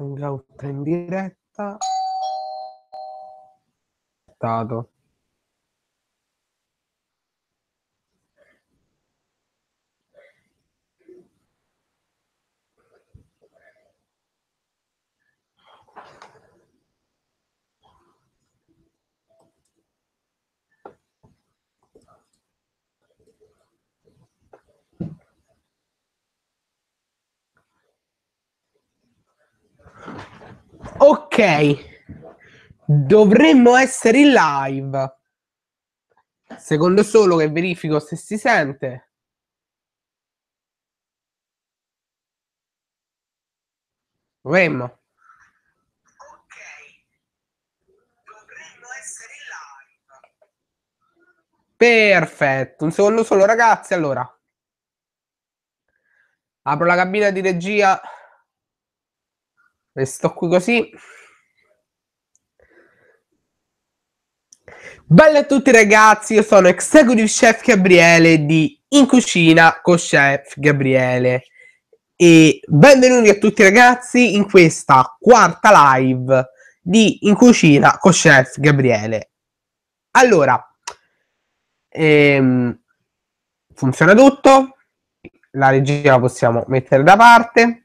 Hangout in diretta. Stato. Ok, dovremmo essere in live. Secondo solo che verifico se si sente. Dovremmo. Ok, dovremmo essere in live. Perfetto, un secondo solo ragazzi, allora. Apro la cabina di regia e sto qui così. Bella a tutti ragazzi, io sono Executive Chef Gabriele di In Cucina con Chef Gabriele e benvenuti a tutti ragazzi in questa quarta live di In Cucina con Chef Gabriele. Allora, ehm, funziona tutto, la regia la possiamo mettere da parte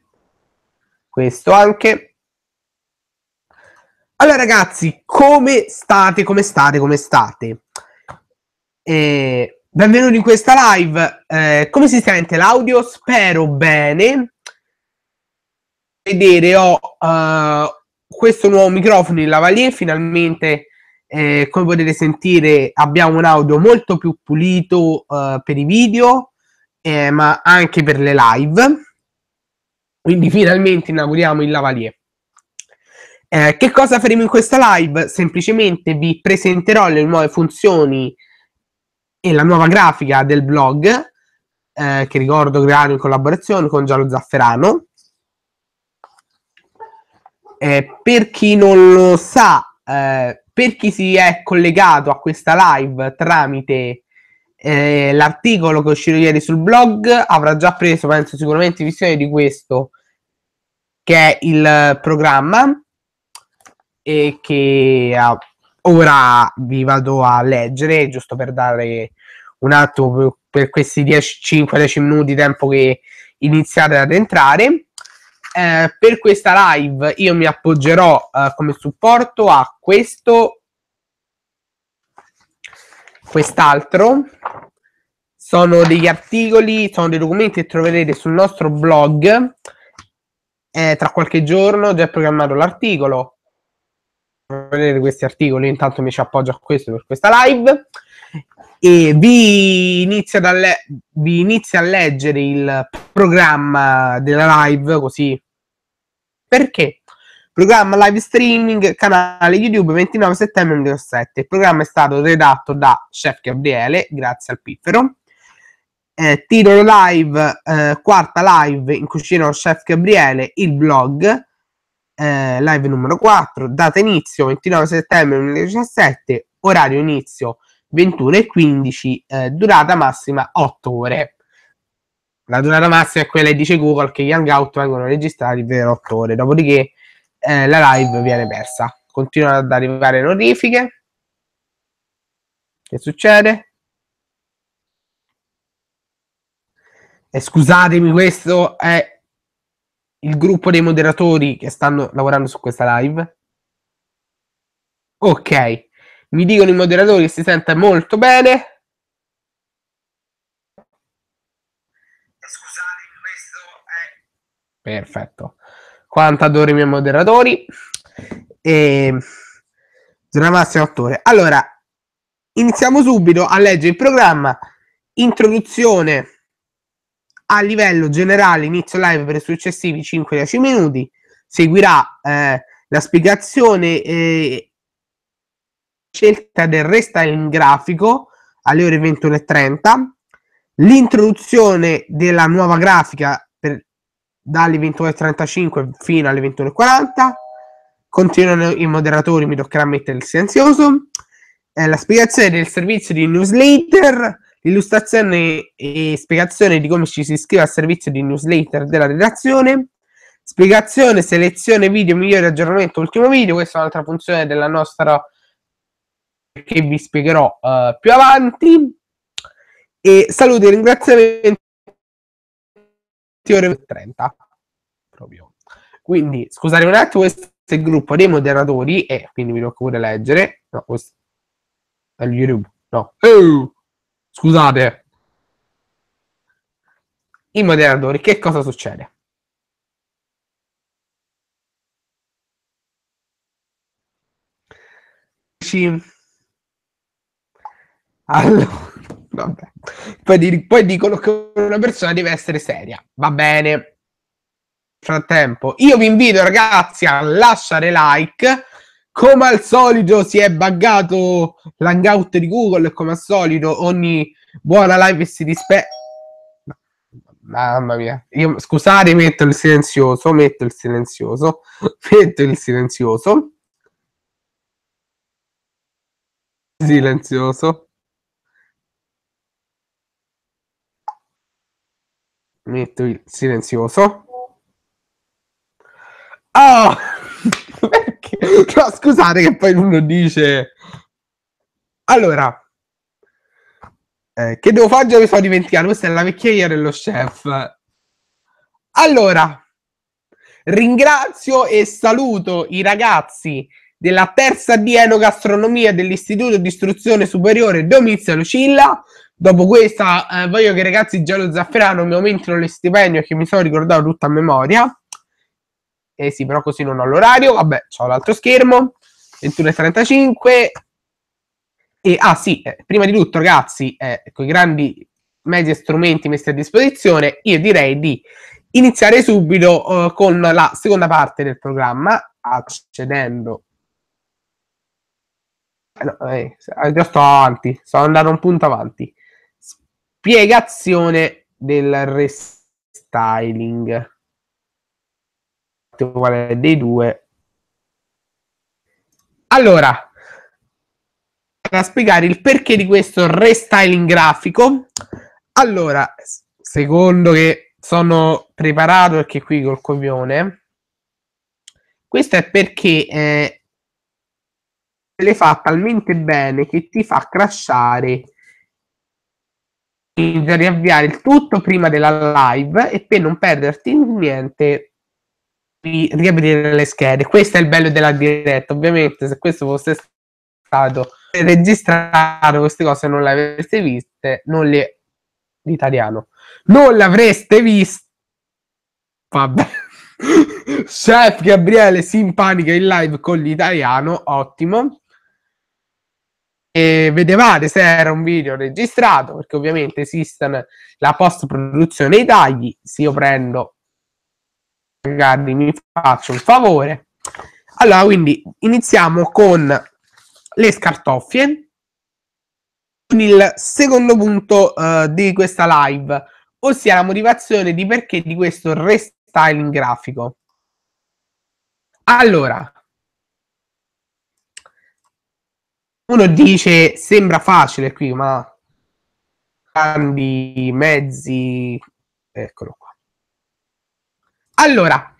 questo anche. Allora ragazzi, come state, come state, come state? Eh, benvenuti in questa live. Eh, come si sente l'audio? Spero bene. Vedere ho uh, questo nuovo microfono in lavalier, finalmente eh, come potete sentire abbiamo un audio molto più pulito uh, per i video, eh, ma anche per le live. Quindi finalmente inauguriamo il lavalier. Eh, che cosa faremo in questa live? Semplicemente vi presenterò le nuove funzioni e la nuova grafica del blog, eh, che ricordo creato in collaborazione con Giallo Zafferano. Eh, per chi non lo sa, eh, per chi si è collegato a questa live tramite eh, l'articolo che è uscito ieri sul blog avrà già preso, penso, sicuramente visione di questo, che è il programma e che ah, ora vi vado a leggere, giusto per dare un attimo per, per questi 5-10 minuti di tempo che iniziate ad entrare. Eh, per questa live io mi appoggerò eh, come supporto a questo quest'altro sono degli articoli, sono dei documenti che troverete sul nostro blog. Eh, tra qualche giorno ho già programmato l'articolo. Vedete questi articoli, intanto mi ci appoggio a questo per questa live. E vi inizio, le- vi inizio a leggere il programma della live così. Perché? Programma live streaming, canale YouTube 29 settembre 2007. Il programma è stato redatto da Chef Gabriele, grazie al piffero. Eh, titolo live, eh, quarta live in cucina Chef Gabriele, il blog. Eh, live numero 4, data inizio 29 settembre 2017, orario inizio 21.15, eh, durata massima 8 ore. La durata massima è quella che dice Google che gli hangout vengono registrati per 8 ore, dopodiché eh, la live viene persa. Continuano ad arrivare notifiche. Che succede? E scusatemi, questo è il gruppo dei moderatori che stanno lavorando su questa live. Ok, mi dicono i moderatori che si sente molto bene. questo è... Perfetto quanto adoro i miei moderatori. E Zeramassimo 8 ore. Allora, iniziamo subito a leggere il programma. Introduzione a livello generale, inizio live per i successivi 5-10 minuti. Seguirà eh, la spiegazione e scelta del restyling grafico alle ore 21.30, l'introduzione della nuova grafica dalle 21.35 fino alle 21.40. Continuano i moderatori, mi toccherà mettere il silenzioso. Eh, la spiegazione del servizio di newsletter, l'illustrazione e spiegazione di come ci si iscrive al servizio di newsletter della redazione, spiegazione, selezione video, migliore aggiornamento, ultimo video, questa è un'altra funzione della nostra che vi spiegherò uh, più avanti. E saluti e ringraziamenti ore 30. Proprio. Quindi, scusate un attimo, questo è il gruppo dei moderatori e quindi mi tocca pure leggere. No, questo è YouTube. No. Ehi, scusate. I moderatori, che cosa succede? Allora Vabbè. Poi, di- poi dicono che una persona deve essere seria. Va bene, frattempo. Io vi invito, ragazzi, a lasciare like. Come al solito si è buggato l'hangout di Google. Come al solito, ogni buona live si dispe. Mamma mia, Io, scusate, metto il silenzioso, metto il silenzioso, metto il silenzioso. Silenzioso. metto il silenzioso. Oh! Perché? No, scusate che poi uno dice... Allora, eh, che devo fare? Già mi sono dimenticato, questa è la vecchiaia dello chef. Allora, ringrazio e saluto i ragazzi della terza di Enogastronomia dell'Istituto di Istruzione Superiore Domizia Lucilla Dopo questa, eh, voglio che i ragazzi già lo zafferano mi aumentino le stipendio che mi sono ricordato tutta a memoria. Eh sì, però così non ho l'orario. Vabbè, ho l'altro schermo. 21.35. E, ah sì, eh, prima di tutto ragazzi, eh, con i grandi mezzi e strumenti messi a disposizione, io direi di iniziare subito eh, con la seconda parte del programma, accedendo eh, No, eh, eh io sto avanti, sto andando un punto avanti spiegazione del restyling quale dei due allora a spiegare il perché di questo restyling grafico allora secondo che sono preparato perché qui col copione questo è perché eh, le fa talmente bene che ti fa crashare riavviare il tutto prima della live e per non perderti niente di riaprire le schede. Questo è il bello della diretta. Ovviamente, se questo fosse stato registrato, queste cose non le avreste viste, non le l'italiano non le avreste viste. Vabbè. Chef Gabriele si impanica in live con l'italiano, ottimo e vedevate se era un video registrato, perché ovviamente esistono la post-produzione e i tagli, se io prendo, magari mi faccio un favore. Allora, quindi iniziamo con le scartoffie, con il secondo punto uh, di questa live, ossia la motivazione di perché di questo restyling grafico. Allora, uno dice sembra facile qui, ma grandi mezzi, eccolo qua. Allora,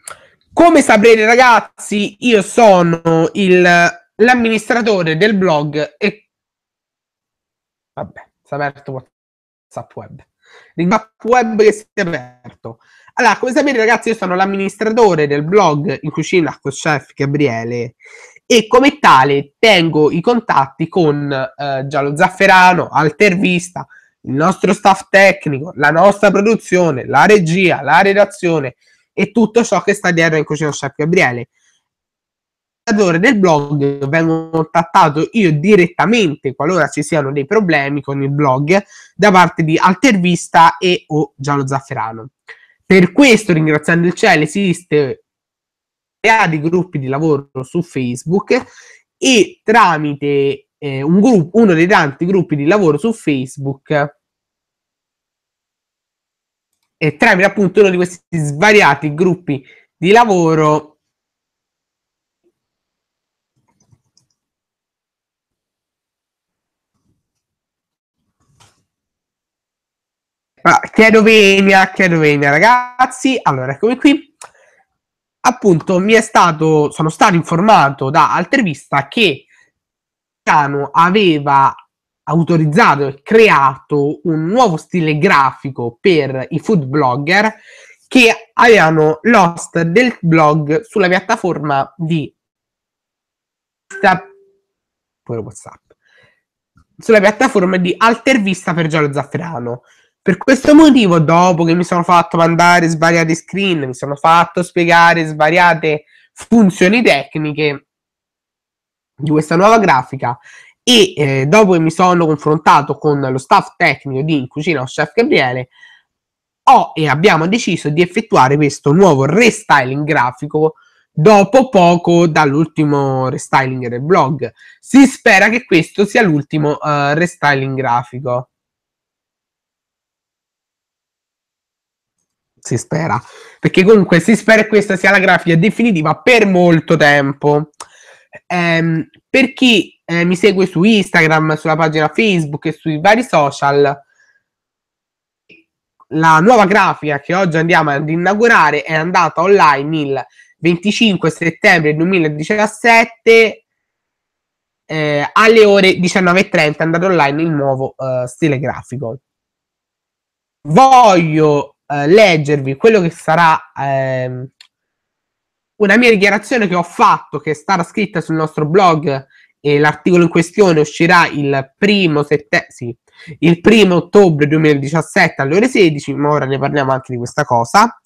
come saprete ragazzi, io sono il, l'amministratore del blog e vabbè, si è aperto WhatsApp web. il WhatsApp web che si è aperto. Allora, come sapete ragazzi, io sono l'amministratore del blog in cucina con chef Gabriele e come tale tengo i contatti con eh, Giallo Zafferano, Altervista, il nostro staff tecnico, la nostra produzione, la regia, la redazione e tutto ciò che sta dietro in cucina Chef Gabriele. Creatore del blog vengo contattato io direttamente qualora ci siano dei problemi con il blog da parte di Altervista e o Giallo Zafferano. Per questo, ringraziando il cielo, esiste crea dei gruppi di lavoro su Facebook e tramite eh, un gruppo, uno dei tanti gruppi di lavoro su Facebook e tramite appunto uno di questi svariati gruppi di lavoro Allora, chiedo venia, chiedo venia ragazzi. Allora, eccomi qui appunto mi è stato, sono stato informato da Altervista che Cano aveva autorizzato e creato un nuovo stile grafico per i food blogger che avevano l'host del blog sulla piattaforma di WhatsApp sulla piattaforma di Altervista per Giallo Zafferano per questo motivo, dopo che mi sono fatto mandare svariati screen, mi sono fatto spiegare svariate funzioni tecniche di questa nuova grafica e eh, dopo che mi sono confrontato con lo staff tecnico di Cucina o Chef Gabriele, ho e abbiamo deciso di effettuare questo nuovo restyling grafico dopo poco dall'ultimo restyling del blog. Si spera che questo sia l'ultimo uh, restyling grafico. si spera, perché comunque si spera che questa sia la grafica definitiva per molto tempo. Ehm, per chi eh, mi segue su Instagram, sulla pagina Facebook e sui vari social, la nuova grafica che oggi andiamo ad inaugurare è andata online il 25 settembre 2017 eh, alle ore 19.30 è andato online il nuovo eh, stile grafico. Voglio eh, leggervi quello che sarà ehm, una mia dichiarazione che ho fatto, che sarà scritta sul nostro blog e l'articolo in questione uscirà il primo, sette- sì, il primo ottobre 2017 alle ore 16, ma ora ne parliamo anche di questa cosa.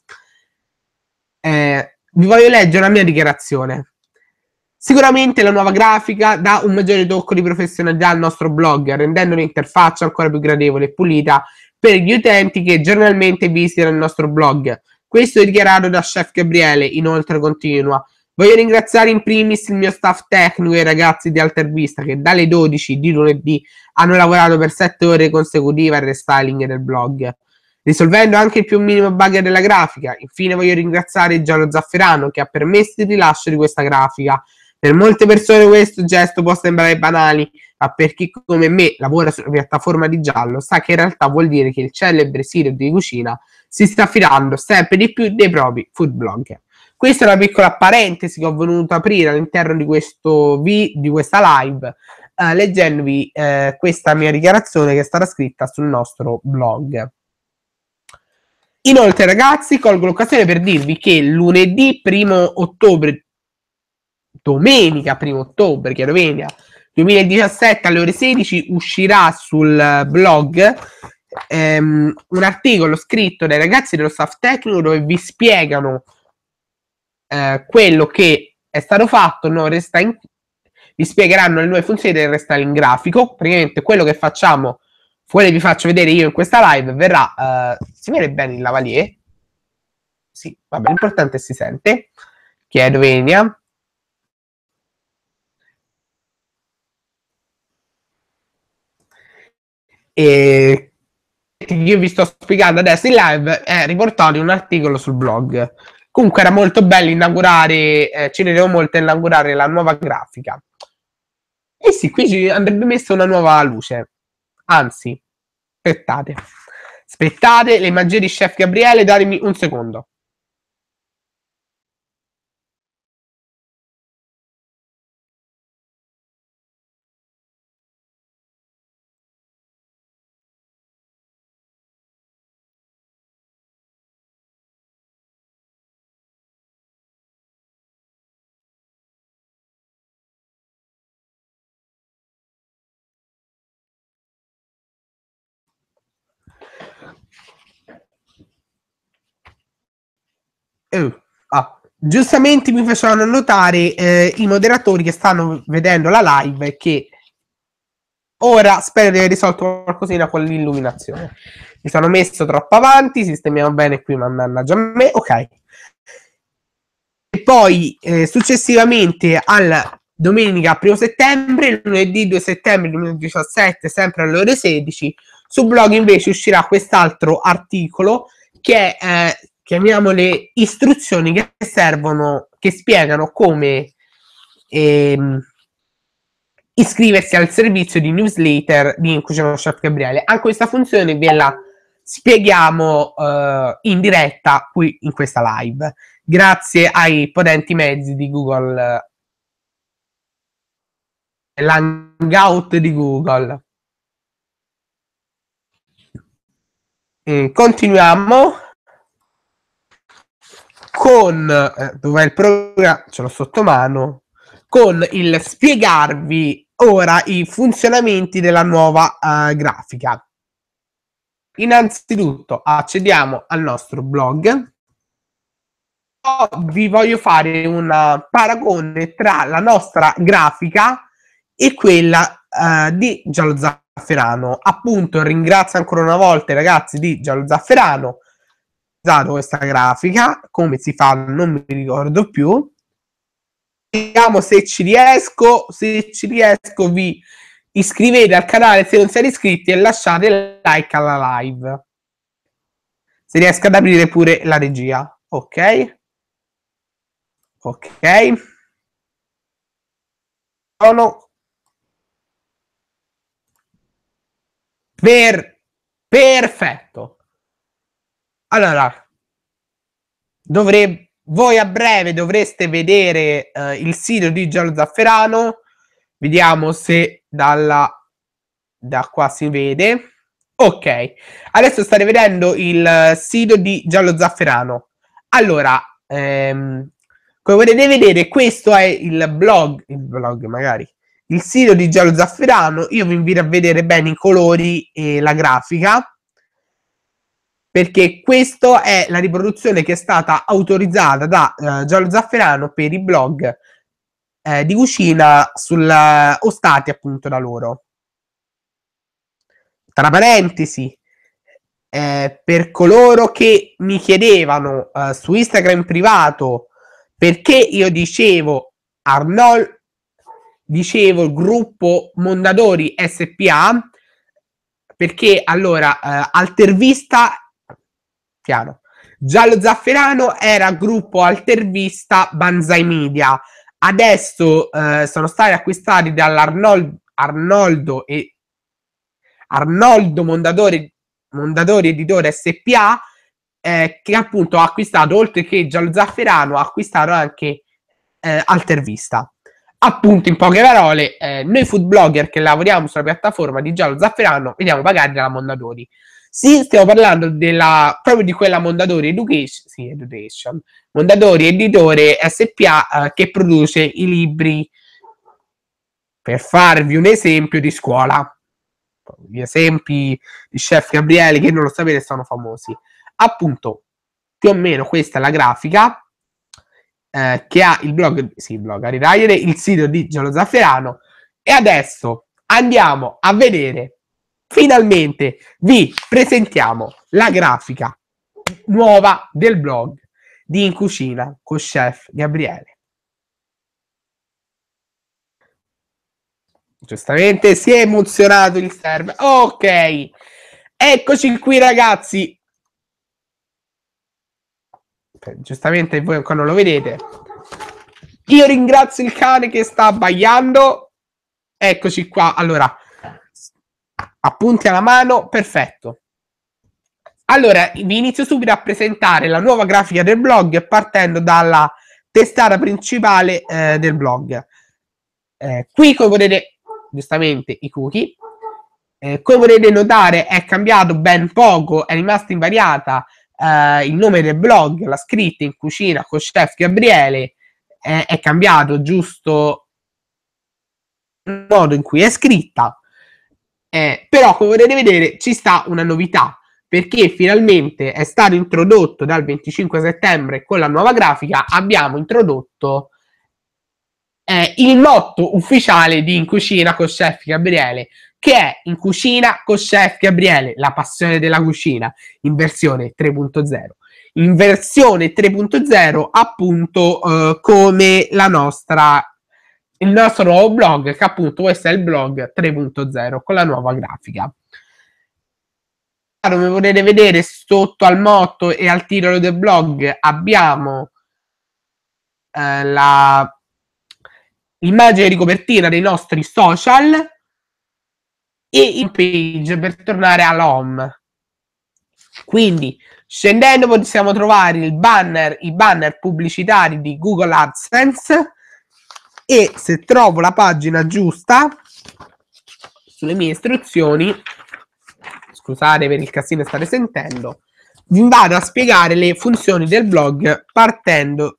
Eh, vi voglio leggere la mia dichiarazione. Sicuramente la nuova grafica dà un maggiore tocco di professionalità al nostro blog, rendendo l'interfaccia ancora più gradevole e pulita per gli utenti che giornalmente visitano il nostro blog. Questo è dichiarato da Chef Gabriele, inoltre continua. Voglio ringraziare in primis il mio staff tecnico e i ragazzi di Altervista che dalle 12 di lunedì hanno lavorato per 7 ore consecutive al restyling del blog, risolvendo anche il più minimo bug della grafica. Infine voglio ringraziare Giallo Zafferano che ha permesso il rilascio di questa grafica. Per molte persone questo gesto può sembrare banale, ma per chi come me lavora sulla piattaforma di giallo sa che in realtà vuol dire che il celebre sito di cucina si sta fidando sempre di più dei propri food blogger. Questa è una piccola parentesi che ho voluto aprire all'interno di, questo vi, di questa live, eh, leggendovi eh, questa mia dichiarazione che è stata scritta sul nostro blog. Inoltre, ragazzi, colgo l'occasione per dirvi che lunedì 1 ottobre, domenica 1 ottobre, che è domenica, 2017 alle ore 16 uscirà sul eh, blog ehm, un articolo scritto dai ragazzi dello staff tecnico dove vi spiegano eh, quello che è stato fatto, il nuovo restyling, vi spiegheranno le nuove funzioni del restyling grafico, praticamente quello che facciamo, quello vi faccio vedere io in questa live verrà, eh, si vede bene il lavalier? Sì, vabbè, l'importante è si sente, chiedo Venia, e io vi sto spiegando adesso in live è riportato in un articolo sul blog comunque era molto bello inaugurare eh, ci tenevo molto a inaugurare la nuova grafica e sì qui ci andrebbe messa una nuova luce anzi aspettate aspettate le maggiori chef Gabriele datemi un secondo Giustamente mi facevano notare eh, i moderatori che stanno vedendo la live che ora spero di aver risolto qualcosina con l'illuminazione. Mi sono messo troppo avanti, sistemiamo bene qui, mannaggia a me, ok. E poi eh, successivamente al domenica 1 settembre, lunedì 2 settembre 2017, sempre alle ore 16, su blog invece uscirà quest'altro articolo che è eh, chiamiamole istruzioni che servono, che spiegano come ehm, iscriversi al servizio di newsletter di Inclusion Shop Gabriele. Anche questa funzione ve la spieghiamo eh, in diretta qui in questa live, grazie ai potenti mezzi di Google, eh, l'hangout di Google. Eh, continuiamo con eh, dov'è il programma, ce l'ho sotto mano, con il spiegarvi ora i funzionamenti della nuova eh, grafica. Innanzitutto accediamo al nostro blog. Vi voglio fare un paragone tra la nostra grafica e quella eh, di Giallo Zafferano. Appunto, ringrazio ancora una volta i ragazzi di Giallo Zafferano questa grafica, come si fa non mi ricordo più. Vediamo se ci riesco, se ci riesco vi iscrivete al canale se non siete iscritti e lasciate like alla live. Se riesco ad aprire pure la regia, ok? Ok. Sono per perfetto. Allora, dovrebbe voi a breve dovreste vedere eh, il sito di Giallo Zafferano. Vediamo se dalla, da qua si vede. Ok, adesso state vedendo il eh, sito di Giallo Zafferano. Allora, ehm, come potete vedere, questo è il blog, il blog magari, il sito di Giallo Zafferano. Io vi invito a vedere bene i colori e la grafica perché questa è la riproduzione che è stata autorizzata da eh, Giorgio Zafferano per i blog eh, di cucina sulla, eh, ostati appunto da loro. Tra parentesi, eh, per coloro che mi chiedevano eh, su Instagram privato perché io dicevo Arnold, dicevo il gruppo Mondadori SPA, perché allora eh, Altervista Chiaro. Giallo Zafferano era gruppo altervista Banzai Media. Adesso eh, sono stati acquistati dall'Arnoldo e Arnoldo Mondadori, Mondadori Editore SPA eh, che appunto ha acquistato oltre che Giallo Zafferano ha acquistato anche eh, Altervista appunto in poche parole eh, noi food blogger che lavoriamo sulla piattaforma di Giallo Zafferano veniamo pagati dalla Mondadori sì, stiamo parlando della, proprio di quella Mondadori Education, sì, Education Mondadori Editore SPA eh, che produce i libri per farvi un esempio di scuola. Gli esempi di Chef Gabriele che non lo sapete sono famosi. Appunto, più o meno questa è la grafica eh, che ha il blog, sì, il blog il sito di Giallo Zafferano. E adesso andiamo a vedere finalmente vi presentiamo la grafica nuova del blog di In Cucina con Chef Gabriele. Giustamente si è emozionato il server. Ok, eccoci qui ragazzi. Cioè, giustamente voi ancora non lo vedete. Io ringrazio il cane che sta abbagliando. Eccoci qua. Allora, appunti alla mano, perfetto. Allora, vi inizio subito a presentare la nuova grafica del blog partendo dalla testata principale eh, del blog. Eh, qui, come vedete, giustamente, i cookie. Eh, come potete notare, è cambiato ben poco, è rimasta invariata eh, il nome del blog, la scritta in cucina con Chef Gabriele, eh, è cambiato giusto il modo in cui è scritta. Eh, però, come potete vedere, ci sta una novità perché finalmente è stato introdotto dal 25 settembre con la nuova grafica, abbiamo introdotto eh, il motto ufficiale di In cucina con Chef Gabriele, che è In cucina con Chef Gabriele, la passione della cucina, in versione 3.0. In versione 3.0, appunto, eh, come la nostra il nostro blog, che appunto questo è il blog 3.0 con la nuova grafica. Come potete vedere sotto al motto e al titolo del blog abbiamo eh, la immagine di copertina dei nostri social e in page per tornare all'home Quindi scendendo possiamo trovare il banner, i banner pubblicitari di Google AdSense e se trovo la pagina giusta sulle mie istruzioni, scusate per il casino che state sentendo, vi vado a spiegare le funzioni del blog partendo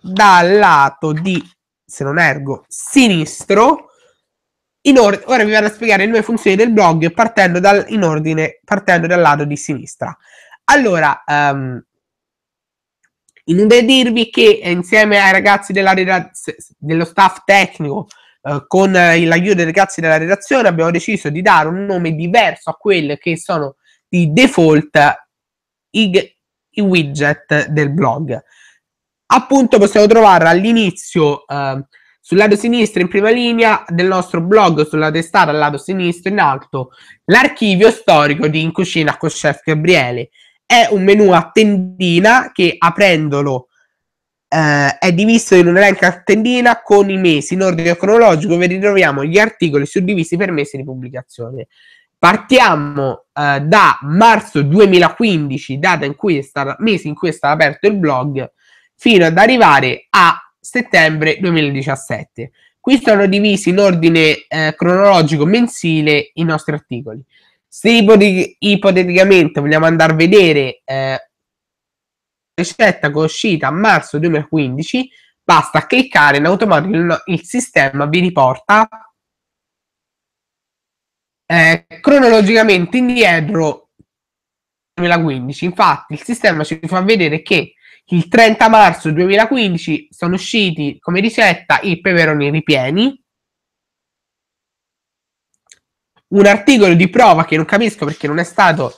dal lato di, se non ergo, sinistro. In or- ora vi vado a spiegare le nuove funzioni del blog partendo dal, in ordine, partendo dal lato di sinistra. Allora, um, Inutile dirvi che eh, insieme ai ragazzi redaz- dello staff tecnico, eh, con eh, l'aiuto dei ragazzi della redazione, abbiamo deciso di dare un nome diverso a quelli che sono di default i, i widget del blog. Appunto possiamo trovare all'inizio... Eh, sul lato sinistro in prima linea del nostro blog, sulla testata al lato sinistro in alto, l'archivio storico di In Cucina con Chef Gabriele, è un menu a tendina che aprendolo eh, è diviso in un elenco a tendina con i mesi in ordine cronologico, dove ritroviamo gli articoli suddivisi per mesi di pubblicazione. Partiamo eh, da marzo 2015, data in cui è stata, mese in cui è stato aperto il blog, fino ad arrivare a settembre 2017. Qui sono divisi in ordine eh, cronologico mensile i nostri articoli se ipoteticamente vogliamo andare a vedere eh, ricetta che è uscita a marzo 2015, basta cliccare in automatico il, il sistema vi riporta eh, cronologicamente indietro 2015. Infatti il sistema ci fa vedere che il 30 marzo 2015 sono usciti come ricetta i peperoni ripieni, un articolo di prova che non capisco perché non è stato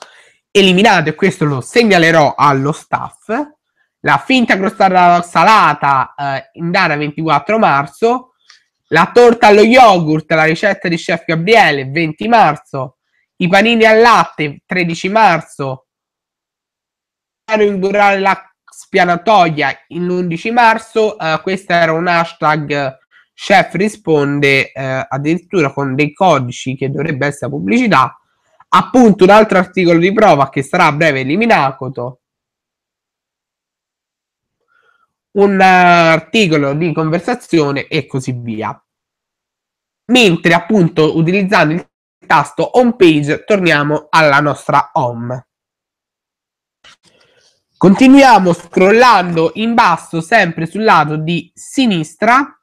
eliminato e questo lo segnalerò allo staff. La finta crostata salata eh, in data 24 marzo, la torta allo yogurt, la ricetta di chef Gabriele 20 marzo, i panini al latte 13 marzo, inaugurare la spianatoia l'11 marzo, eh, questo era un hashtag Chef risponde eh, addirittura con dei codici che dovrebbe essere pubblicità. Appunto, un altro articolo di prova che sarà a breve eliminato. Un uh, articolo di conversazione e così via. Mentre appunto utilizzando il tasto home page torniamo alla nostra home. Continuiamo scrollando in basso sempre sul lato di sinistra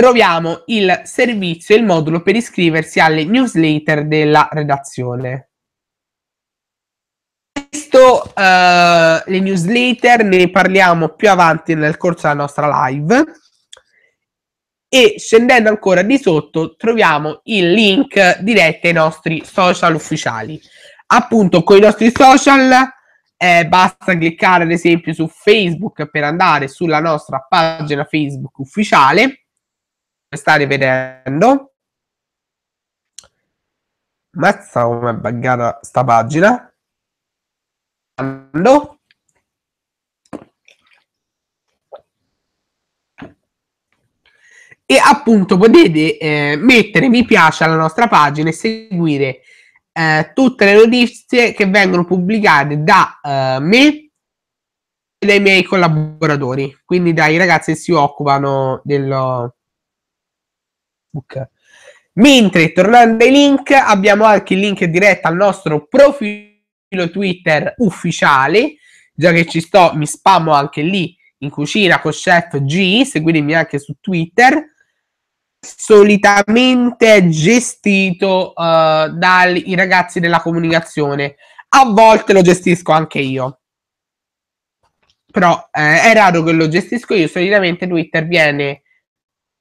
troviamo il servizio e il modulo per iscriversi alle newsletter della redazione. Questo, eh, le newsletter ne parliamo più avanti nel corso della nostra live. E scendendo ancora di sotto troviamo il link diretto ai nostri social ufficiali. Appunto, con i nostri social eh, basta cliccare ad esempio su Facebook per andare sulla nostra pagina Facebook ufficiale state vedendo mazza come è buggata sta pagina Ando. e appunto potete eh, mettere mi piace alla nostra pagina e seguire eh, tutte le notizie che vengono pubblicate da eh, me e dai miei collaboratori quindi dai ragazzi che si occupano dello, Facebook. Mentre tornando ai link, abbiamo anche il link diretto al nostro profilo Twitter ufficiale. Già che ci sto, mi spammo anche lì in cucina con Chef G. Seguitemi anche su Twitter solitamente gestito uh, dai ragazzi della comunicazione. A volte lo gestisco anche io. Però eh, è raro che lo gestisco io, solitamente Twitter viene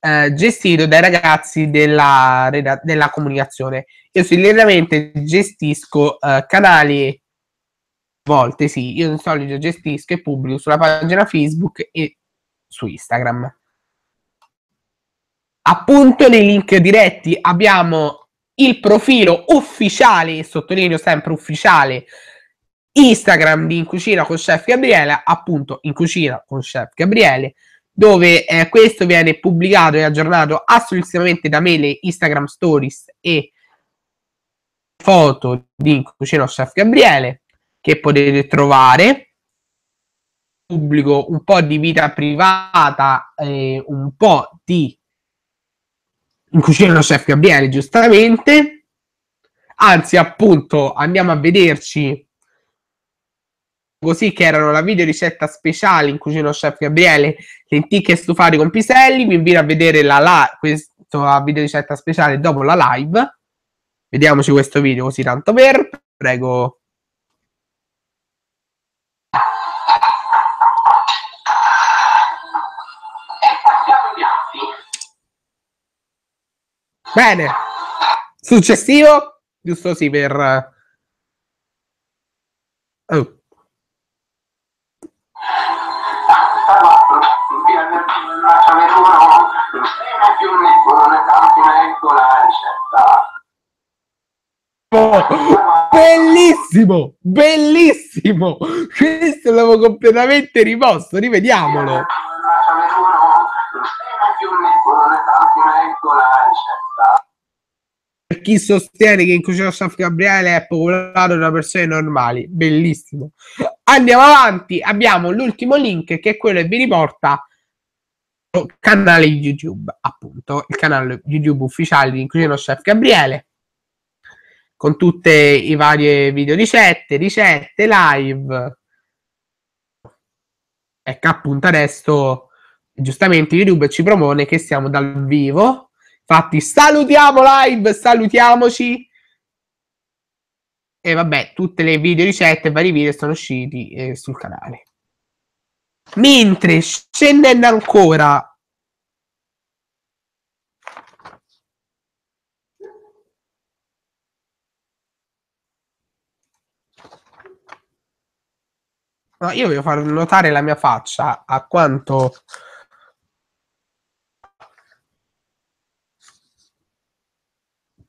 eh, gestito dai ragazzi della, della comunicazione. Io solitamente gestisco eh, canali volte, sì, io di solito gestisco e pubblico sulla pagina Facebook e su Instagram. Appunto nei link diretti abbiamo il profilo ufficiale, sottolineo sempre ufficiale, Instagram di In Cucina con Chef Gabriele, appunto In Cucina con Chef Gabriele, dove eh, questo viene pubblicato e aggiornato assolutamente da me le Instagram Stories e foto di Cucino Chef Gabriele che potete trovare pubblico un po' di vita privata eh, un po' di Cucino Chef Gabriele giustamente anzi appunto andiamo a vederci così che erano la videoricetta speciale in cucina chef Gabriele, lenticchie e stufari con piselli, vi invito a vedere la live, questa videoricetta speciale dopo la live. Vediamoci questo video così tanto per, prego. Bene, successivo, giusto sì per... Eh. Oh. bellissimo, bellissimo. Questo l'avevo completamente rimosso, rivediamolo. Per chi sostiene che in cucina San Gabriele è popolato da persone normali, bellissimo. Andiamo avanti, abbiamo l'ultimo link che è quello che vi riporta canale YouTube, appunto, il canale YouTube ufficiale di Cucino Chef Gabriele con tutte i varie video ricette, ricette, live. Ecco, appunto adesso giustamente YouTube ci propone che siamo dal vivo. Infatti salutiamo live, salutiamoci. E vabbè, tutte le video ricette e vari video sono usciti eh, sul canale. Mentre scendendo ancora No, io voglio far notare la mia faccia a quanto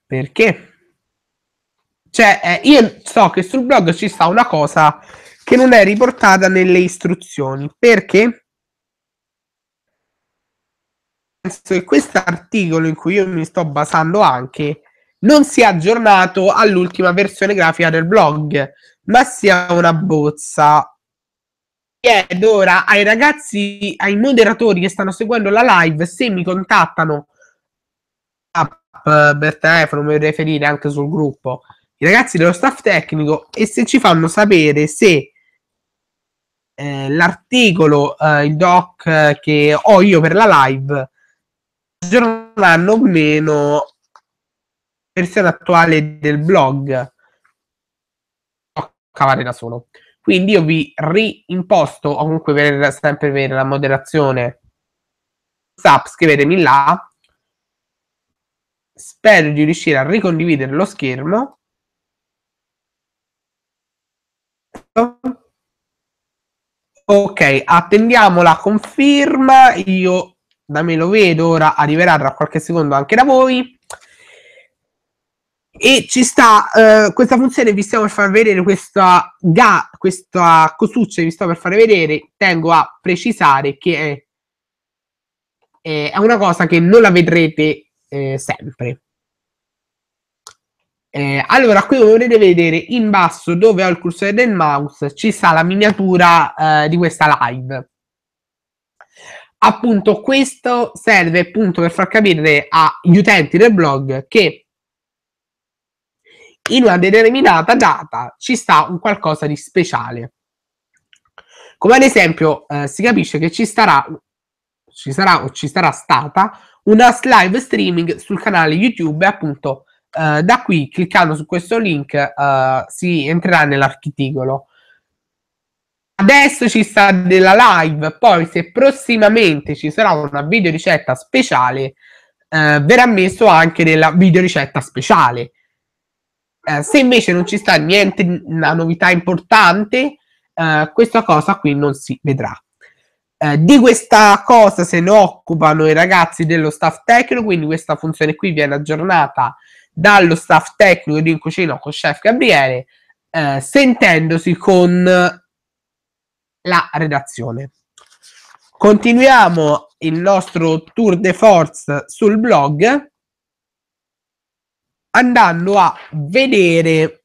Perché? Cioè, eh, io so che sul blog ci sta una cosa che non è riportata nelle istruzioni. Perché? Penso che questo articolo in cui io mi sto basando anche non sia aggiornato all'ultima versione grafica del blog, ma sia una bozza chiedo ora ai ragazzi, ai moderatori che stanno seguendo la live, se mi contattano per telefono, mi riferire anche sul gruppo, i ragazzi dello staff tecnico e se ci fanno sapere se eh, l'articolo, eh, il doc eh, che ho io per la live, aggiorneranno o meno versione attuale del blog. Oh, cavare da solo. Quindi io vi rimposto o comunque per, sempre per la moderazione, WhatsApp, scrivetemi là. Spero di riuscire a ricondividere lo schermo. Ok, attendiamo la conferma. Io da me lo vedo, ora arriverà tra qualche secondo anche da voi e ci sta eh, questa funzione vi stiamo per far vedere questa ga questa cosuccia vi sto per far vedere tengo a precisare che è, è una cosa che non la vedrete eh, sempre eh, allora qui volete vedere in basso dove ho il cursore del mouse ci sta la miniatura eh, di questa live appunto questo serve appunto per far capire agli utenti del blog che in una determinata data ci sta un qualcosa di speciale. Come ad esempio eh, si capisce che ci starà, ci sarà o ci sarà stata una live streaming sul canale YouTube e appunto eh, da qui cliccando su questo link eh, si entrerà nell'articolo. Adesso ci sta della live, poi se prossimamente ci sarà una videoricetta speciale, eh, verrà messo anche della videoricetta speciale eh, se invece non ci sta niente, una novità importante, eh, questa cosa qui non si vedrà. Eh, di questa cosa se ne occupano i ragazzi dello staff tecnico, quindi questa funzione qui viene aggiornata dallo staff tecnico di In Cucina con Chef Gabriele, eh, sentendosi con la redazione. Continuiamo il nostro tour de force sul blog andando a vedere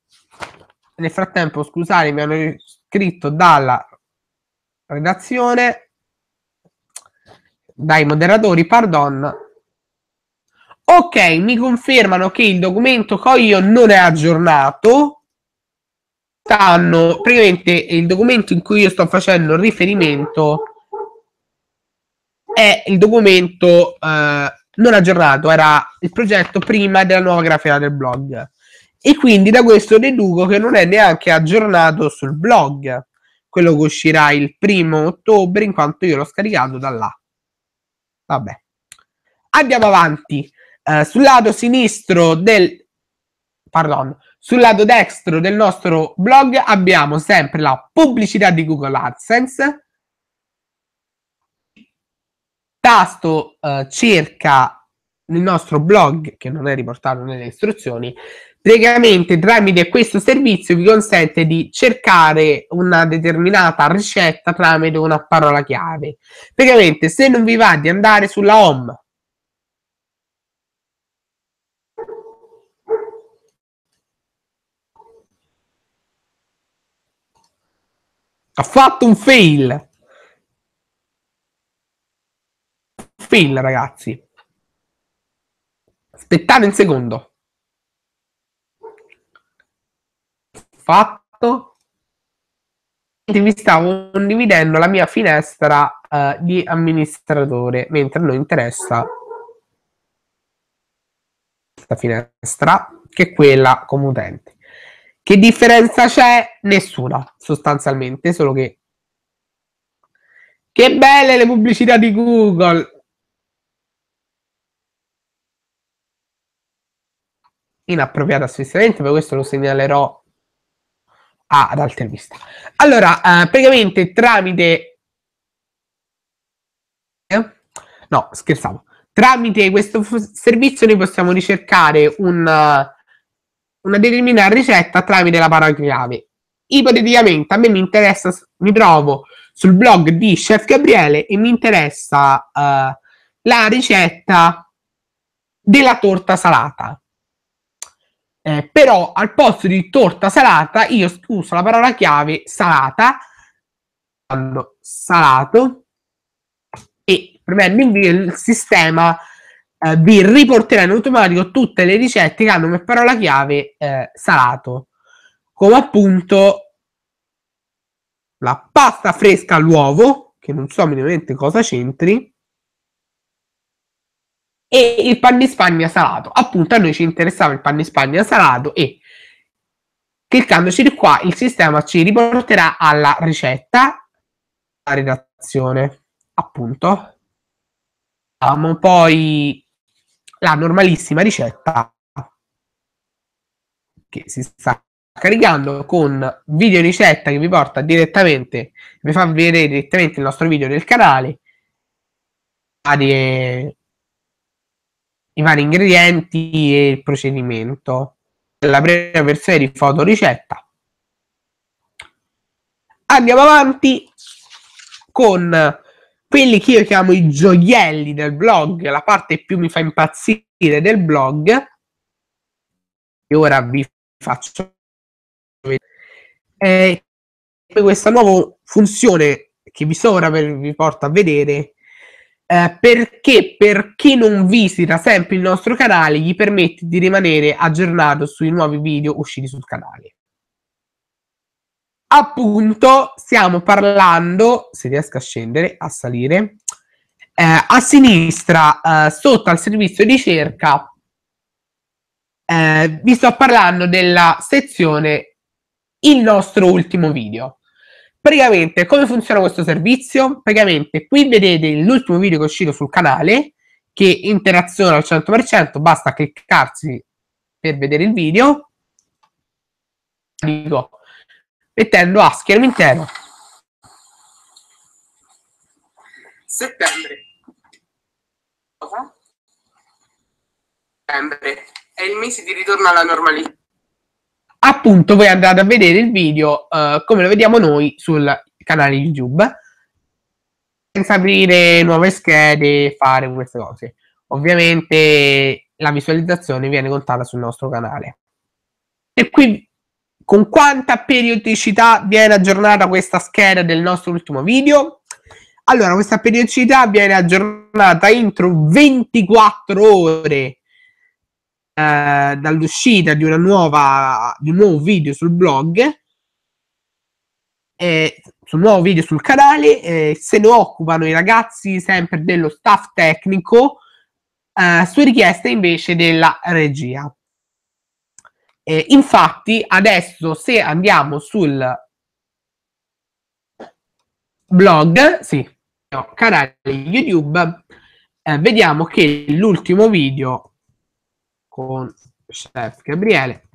nel frattempo scusate mi hanno scritto dalla redazione dai moderatori pardon ok mi confermano che il documento COIO non è aggiornato stanno praticamente il documento in cui io sto facendo riferimento è il documento eh, non aggiornato, era il progetto prima della nuova grafica del blog. E quindi da questo deduco che non è neanche aggiornato sul blog, quello che uscirà il primo ottobre, in quanto io l'ho scaricato da là. Vabbè. Andiamo avanti. Eh, sul lato sinistro del... Pardon. Sul lato destro del nostro blog abbiamo sempre la pubblicità di Google AdSense, tasto eh, cerca nel nostro blog, che non è riportato nelle istruzioni, praticamente tramite questo servizio vi consente di cercare una determinata ricetta tramite una parola chiave. Praticamente se non vi va di andare sulla home ha fatto un fail film, ragazzi. Aspettate un secondo. Fatto. Vi stavo condividendo la mia finestra eh, di amministratore, mentre noi interessa questa finestra, che è quella come utente. Che differenza c'è? Nessuna, sostanzialmente, solo che... Che belle le pubblicità di Google! inappropriata assolutamente, per questo lo segnalerò ad altre vista. Allora, eh, praticamente tramite... Eh? No, scherzavo. Tramite questo servizio noi possiamo ricercare una, eh, una determinata ricetta tramite la parola chiave. Ipoteticamente a me mi interessa, mi trovo sul blog di Chef Gabriele e mi interessa eh, la ricetta della torta salata. Eh, però al posto di torta salata io uso la parola chiave salata, salato e premendo invio il sistema eh, vi riporterà in automatico tutte le ricette che hanno come parola chiave eh, salato, come appunto la pasta fresca all'uovo, che non so minimamente cosa c'entri, e il pan di Spagna salato. Appunto, a noi ci interessava il pan di Spagna salato e cliccandoci di qua il sistema ci riporterà alla ricetta, alla redazione, appunto. Abbiamo poi la normalissima ricetta che si sta caricando con video ricetta che vi porta direttamente, vi fa vedere direttamente il nostro video del canale, varie i vari ingredienti e il procedimento. La prima versione di fotoricetta. Andiamo avanti con quelli che io chiamo i gioielli del blog, la parte più mi fa impazzire del blog. E ora vi faccio vedere. Eh, questa nuova funzione che vi sto ora per, vi porto a vedere eh, perché per chi non visita sempre il nostro canale gli permette di rimanere aggiornato sui nuovi video usciti sul canale. Appunto, stiamo parlando, se riesco a scendere, a salire, eh, a sinistra, eh, sotto al servizio di ricerca, eh, vi sto parlando della sezione il nostro ultimo video. Praticamente, come funziona questo servizio? Praticamente, qui vedete l'ultimo video che è uscito sul canale, che interazione al 100%, basta cliccarsi per vedere il video, mettendo a schermo intero. Settembre. Cosa? Settembre. È il mese di ritorno alla normalità appunto voi andate a vedere il video uh, come lo vediamo noi sul canale YouTube senza aprire nuove schede e fare queste cose. Ovviamente la visualizzazione viene contata sul nostro canale. E qui con quanta periodicità viene aggiornata questa scheda del nostro ultimo video? Allora, questa periodicità viene aggiornata entro 24 ore eh, dall'uscita di, nuova, di, un nuovo video sul blog, eh, sul nuovo video sul canale, eh, se ne occupano i ragazzi sempre dello staff tecnico, eh, su richiesta invece della regia. infatti, adesso se andiamo sul blog, sì, canale YouTube, eh, vediamo che l'ultimo video con Chef Gabriele.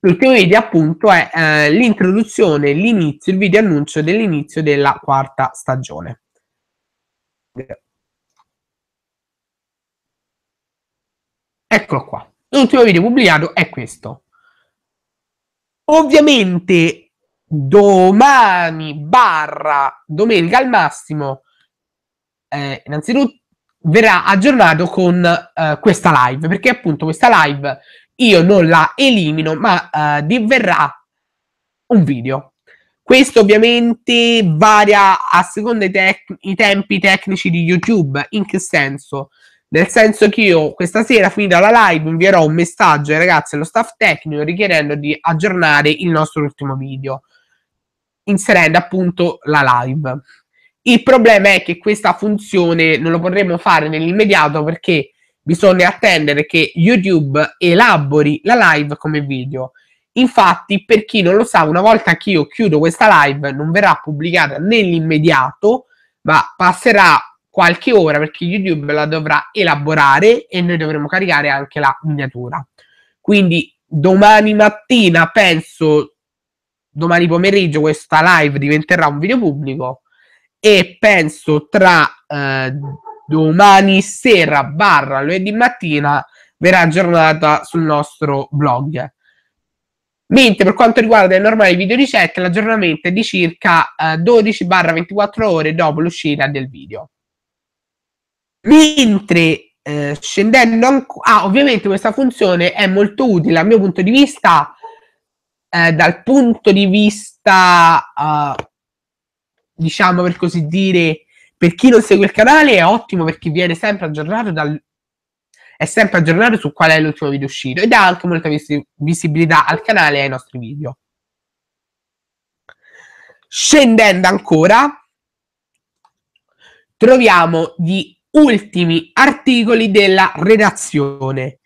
L'ultimo video appunto è eh, l'introduzione, l'inizio, il video annuncio dell'inizio della quarta stagione. Eccolo qua. L'ultimo video pubblicato è questo. Ovviamente domani barra domenica al massimo eh, innanzitutto verrà aggiornato con eh, questa live, perché appunto questa live io non la elimino, ma eh, diverrà un video. Questo ovviamente varia a seconda i tempi tecnici di YouTube. In che senso? Nel senso che io questa sera, finita la live, invierò un messaggio ai ragazzi e allo staff tecnico richiedendo di aggiornare il nostro ultimo video, inserendo appunto la live. Il problema è che questa funzione non lo potremo fare nell'immediato perché bisogna attendere che YouTube elabori la live come video. Infatti, per chi non lo sa, una volta che io chiudo questa live non verrà pubblicata nell'immediato, ma passerà qualche ora perché YouTube la dovrà elaborare e noi dovremo caricare anche la miniatura. Quindi domani mattina, penso domani pomeriggio, questa live diventerà un video pubblico e penso tra eh, domani sera barra lunedì mattina verrà aggiornata sul nostro blog. Mentre per quanto riguarda le normali video ricette, l'aggiornamento è di circa eh, 12-24 ore dopo l'uscita del video. Mentre eh, scendendo ancora, ah, ovviamente questa funzione è molto utile dal mio punto di vista, eh, dal punto di vista eh, diciamo per così dire, per chi non segue il canale è ottimo perché viene sempre aggiornato dal, è sempre aggiornato su qual è l'ultimo video uscito e dà anche molta vis- visibilità al canale e ai nostri video. Scendendo ancora, troviamo gli ultimi articoli della redazione.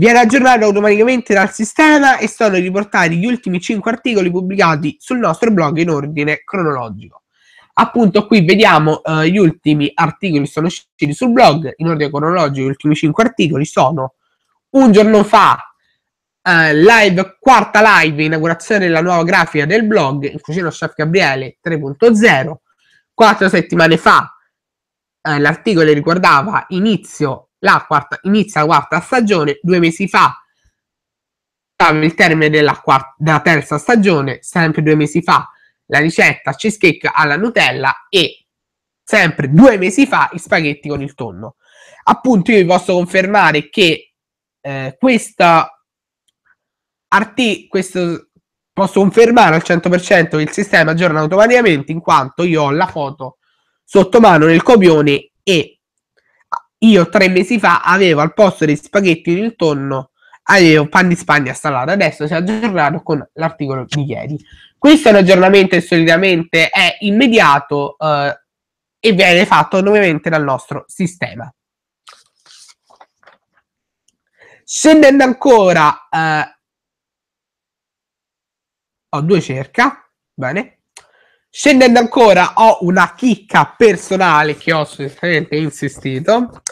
Viene aggiornato automaticamente dal sistema e sono riportati gli ultimi 5 articoli pubblicati sul nostro blog in ordine cronologico. Appunto qui vediamo eh, gli ultimi articoli sono usciti sul blog, in ordine cronologico gli ultimi 5 articoli sono un giorno fa Uh, live, quarta live, inaugurazione della nuova grafica del blog, in cucina Chef Gabriele 3.0. Quattro settimane fa uh, l'articolo riguardava inizio la quarta, inizia la quarta stagione, due mesi fa stava il termine della, quarta, della terza stagione, sempre due mesi fa la ricetta cheesecake alla Nutella e sempre due mesi fa i spaghetti con il tonno. Appunto io vi posso confermare che eh, questa arti, questo posso confermare al 100% che il sistema aggiorna automaticamente in quanto io ho la foto sotto mano nel copione e io tre mesi fa avevo al posto dei spaghetti del tonno, avevo pan di spagna salato adesso si è aggiornato con l'articolo di ieri. Questo è un aggiornamento che solitamente è immediato eh, e viene fatto nuovamente dal nostro sistema. Scendendo ancora, eh, ho due cerca, bene, Scendendo ancora ho una chicca personale che ho solitamente insistito,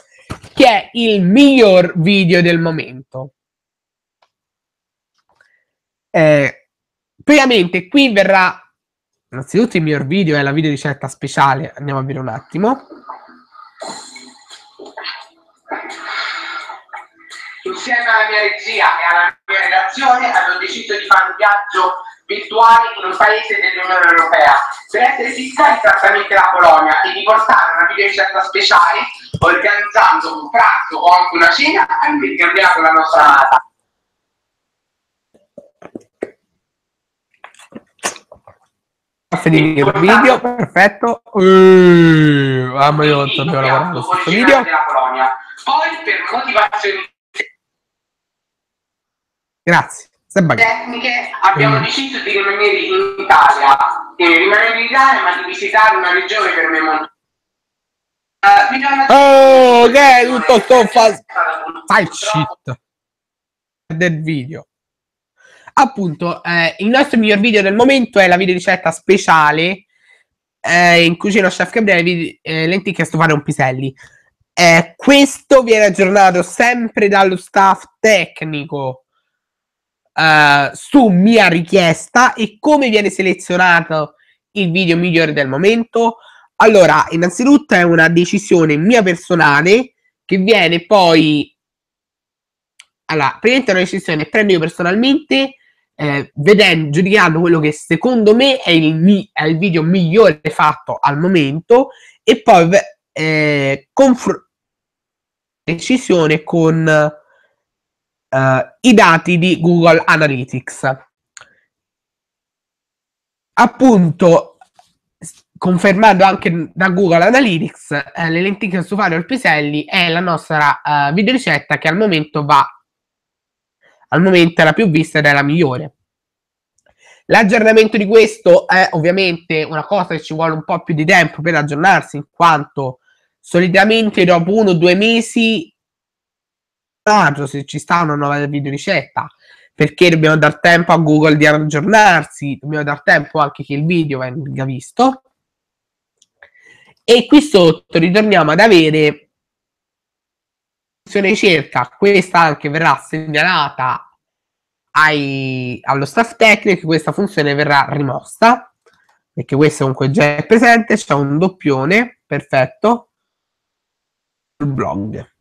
che è il miglior video del momento. Eh, praticamente qui verrà, innanzitutto il miglior video è la video ricetta speciale, andiamo a vedere un attimo. Insieme alla mia regia e alla mia relazione avevo deciso di fare un viaggio virtuali in un paese dell'Unione Europea. Per essere fiscali esattamente la Polonia e di portare una videoricetta speciale organizzando un pranzo o anche una cena all'interno della nostra amata. a finire il video, perfetto. Uh, ah, ma io abbiamo lavorato su questo video. Poi per motivazioni. Grazie tecniche abbiamo mm. deciso di rimanere in Italia, di rimanere in Italia ma di visitare una regione per me molto... Uh, oh, ok, tutto sto fa... falsito del video. Appunto, eh, il nostro miglior video del momento è la video ricetta speciale eh, in cucina chef Gabriele eh, lenticchie, stofano e piselli. Eh, questo viene aggiornato sempre dallo staff tecnico eh, su mia richiesta e come viene selezionato il video migliore del momento? Allora, innanzitutto è una decisione mia personale che viene poi... Allora, praticamente è una decisione che prendo io personalmente eh, vedendo, giudicando quello che secondo me è il, mi- è il, video migliore fatto al momento e poi eh, confr- decisione con eh, i dati di Google Analytics. Appunto, confermando anche da Google Analytics, eh, le lenticchie al stufano e piselli è la nostra eh, videoricetta che al momento va al momento è la più vista ed è la migliore. L'aggiornamento di questo è ovviamente una cosa che ci vuole un po' più di tempo per aggiornarsi, in quanto solitamente dopo uno o due mesi montaggio, se ci sta una nuova video ricetta, perché dobbiamo dar tempo a Google di aggiornarsi, dobbiamo dar tempo anche che il video venga visto. E qui sotto ritorniamo ad avere funzione ricerca, questa anche verrà segnalata ai, allo staff tecnico, questa funzione verrà rimossa, perché questo comunque già è presente, c'è un doppione, perfetto, sul blog.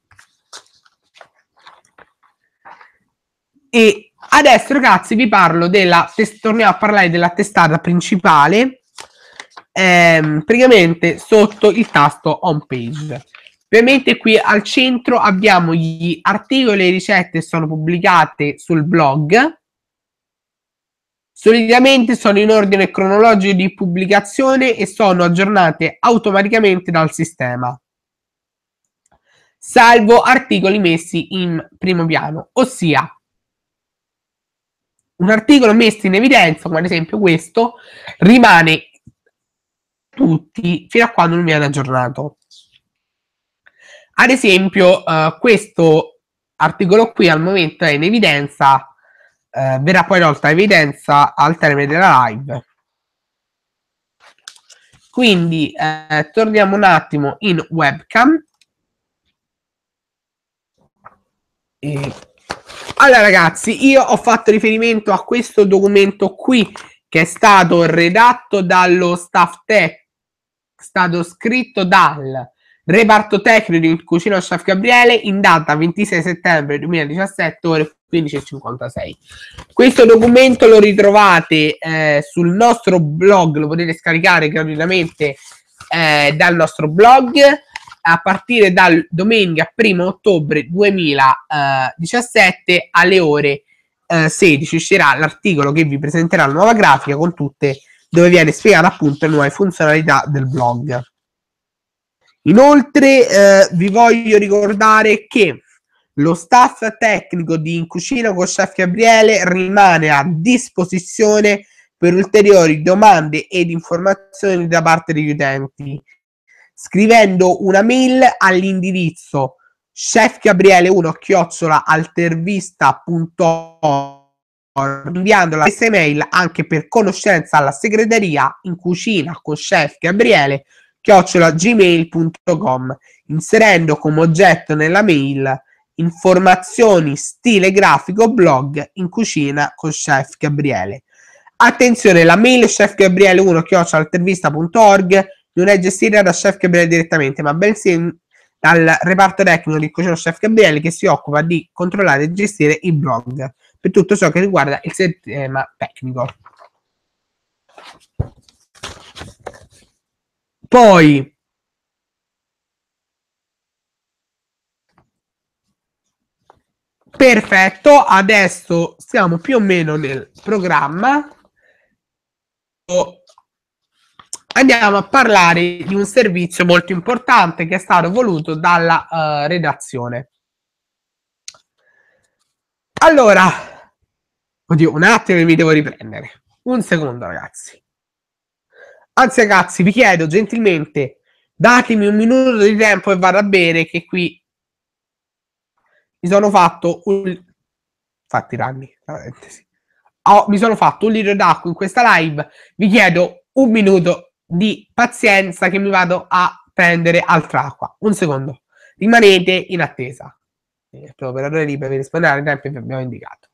E adesso ragazzi vi parlo della, torniamo a parlare della testata principale, ehm, praticamente sotto il tasto home page. Ovviamente qui al centro abbiamo gli articoli e le ricette che sono pubblicate sul blog. Solitamente sono in ordine cronologico di pubblicazione e sono aggiornate automaticamente dal sistema, salvo articoli messi in primo piano, ossia un articolo messo in evidenza, come ad esempio questo, rimane tutti fino a quando non viene aggiornato. Ad esempio, eh, questo articolo qui al momento è in evidenza, eh, verrà poi inoltre evidenza al termine della live. Quindi eh, torniamo un attimo in webcam. E allora ragazzi, io ho fatto riferimento a questo documento qui che è stato redatto dallo staff tech, stato scritto dal reparto tecnico di Cucina Chef Gabriele in data 26 settembre 2017 ore 15.56. Questo documento lo ritrovate eh, sul nostro blog, lo potete scaricare gratuitamente eh, dal nostro blog a partire dal domenica 1 ottobre 2017 alle ore 16 eh, uscirà l'articolo che vi presenterà la nuova grafica con tutte dove viene spiegata appunto le nuove funzionalità del blog. Inoltre eh, vi voglio ricordare che lo staff tecnico di In Cucina con Chef Gabriele rimane a disposizione per ulteriori domande ed informazioni da parte degli utenti scrivendo una mail all'indirizzo chefgabriele1 chiocciola altervista.org inviandola questa mail anche per conoscenza alla segreteria in cucina con chef Gabriele chiocciola gmail.com inserendo come oggetto nella mail informazioni stile grafico blog in cucina con chef Gabriele attenzione la mail chefgabriele1 chiocciola altervista.org non è gestita da Chef Gabriele direttamente, ma bensì dal reparto tecnico di Cucino Chef Gabriele che si occupa di controllare e gestire i blog per tutto ciò che riguarda il sistema tecnico. Poi Perfetto, adesso siamo più o meno nel programma. Oh, andiamo a parlare di un servizio molto importante che è stato voluto dalla uh, redazione. Allora, oddio, un attimo mi devo riprendere. Un secondo, ragazzi. Anzi, ragazzi, vi chiedo gentilmente, datemi un minuto di tempo e vado a bere, che qui mi sono fatto un... Fatti danni, veramente sì. Oh, mi sono fatto un litro d'acqua in questa live. Vi chiedo un minuto di pazienza che mi vado a prendere altra acqua. Un secondo, rimanete in attesa. Eh, Il operatore libero vi risponderà nel tempo che vi abbiamo indicato.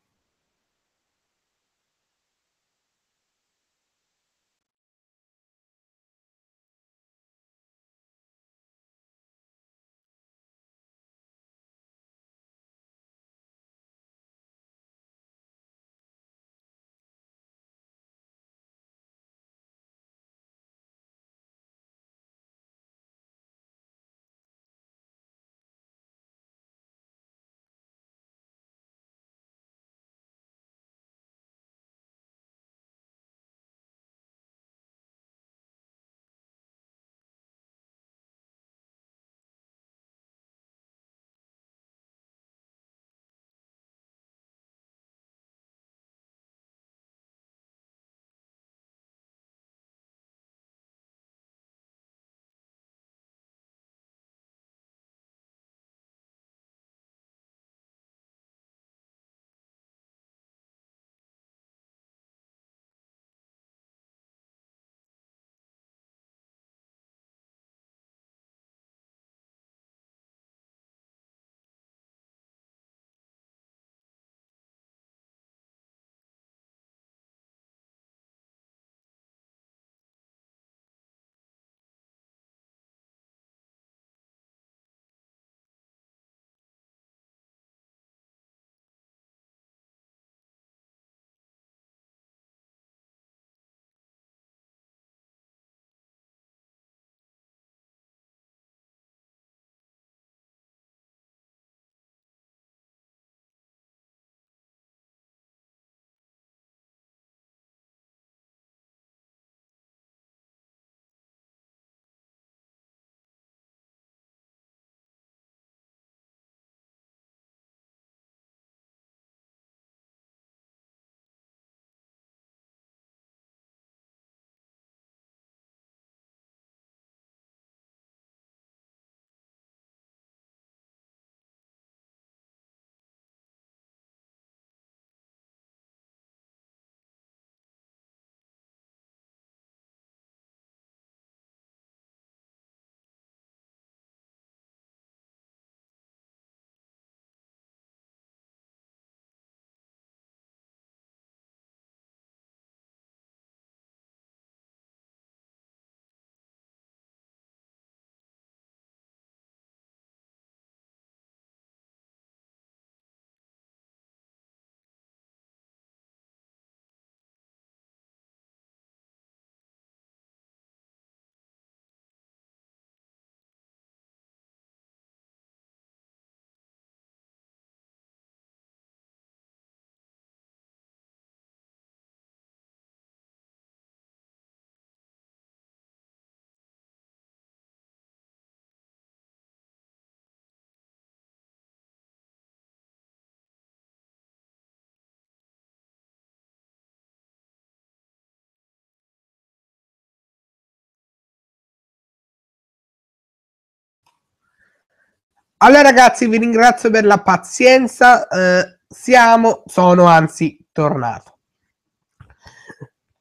Allora ragazzi vi ringrazio per la pazienza, eh, siamo, sono anzi tornato.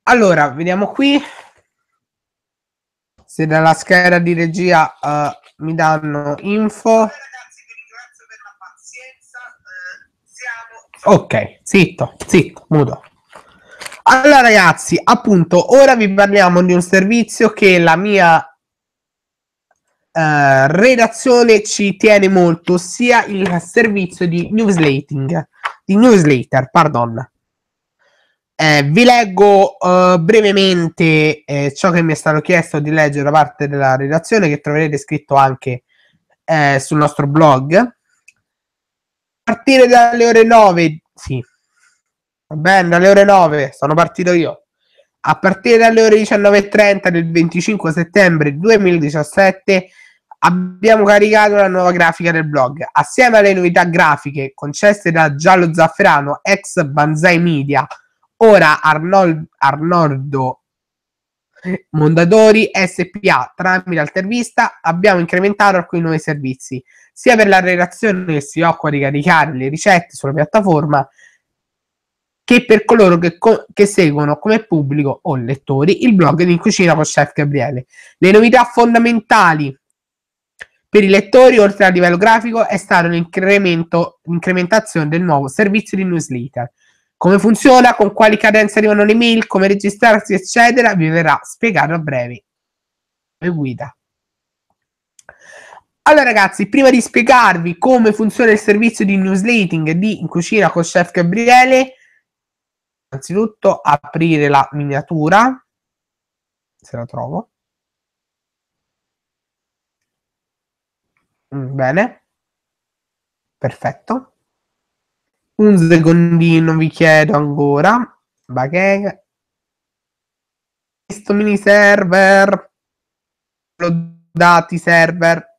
Allora, vediamo qui se dalla scheda di regia eh, mi danno info. Allora ragazzi, vi ringrazio per la pazienza. Eh, siamo... Ok, zitto, zitto, muto. Allora ragazzi, appunto, ora vi parliamo di un servizio che la mia eh, redazione ci tiene molto sia il servizio di newslating, di newsletter, pardon. Eh, vi leggo uh, brevemente eh, ciò che mi è stato chiesto di leggere da parte della redazione che troverete scritto anche eh, sul nostro blog. A partire dalle ore 9, sì, va bene, dalle ore 9 sono partito io a partire dalle ore 19.30 del 25 settembre 2017 abbiamo caricato la nuova grafica del blog. Assieme alle novità grafiche concesse da Giallo Zafferano, ex Banzai Media, ora Arnold, Arnoldo Mondadori SPA tramite Altervista, abbiamo incrementato alcuni nuovi servizi, sia per la relazione che si occupa di caricare le ricette sulla piattaforma, che per coloro che, co- che, seguono come pubblico o lettori il blog di Cucina con Chef Gabriele. Le novità fondamentali per i lettori, oltre a livello grafico, è stata l'incrementazione del nuovo servizio di newsletter. Come funziona, con quali cadenze arrivano le mail, come registrarsi, eccetera, vi verrà spiegato a breve. E guida. Allora ragazzi, prima di spiegarvi come funziona il servizio di newsletter di In Cucina con Chef Gabriele, innanzitutto aprire la miniatura, se la trovo. Mm, bene, perfetto. Un secondino vi chiedo ancora. Baghega. Questo mini server. Lo dati server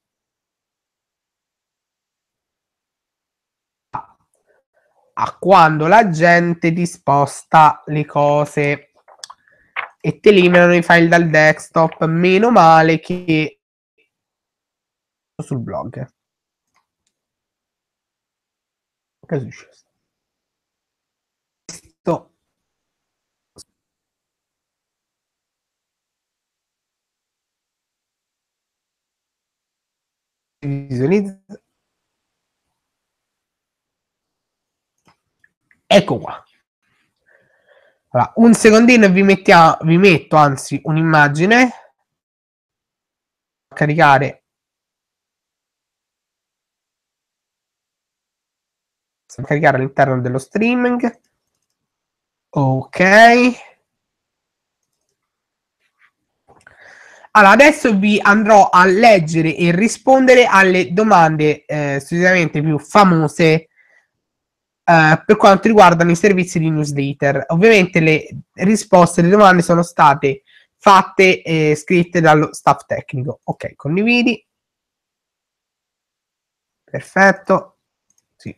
a quando la gente ti sposta le cose e ti eliminano i file dal desktop. Meno male che sul blog. Che è successo? Questo visualizza Ecco qua. Allora, un secondino e vi, mettia, vi metto anzi un'immagine a caricare. A caricare all'interno dello streaming. Ok. Allora, adesso vi andrò a leggere e rispondere alle domande eh, più famose Uh, per quanto riguardano i servizi di newsletter. Ovviamente le risposte alle domande sono state fatte e eh, scritte dallo staff tecnico. Ok, condividi. Perfetto. Sì.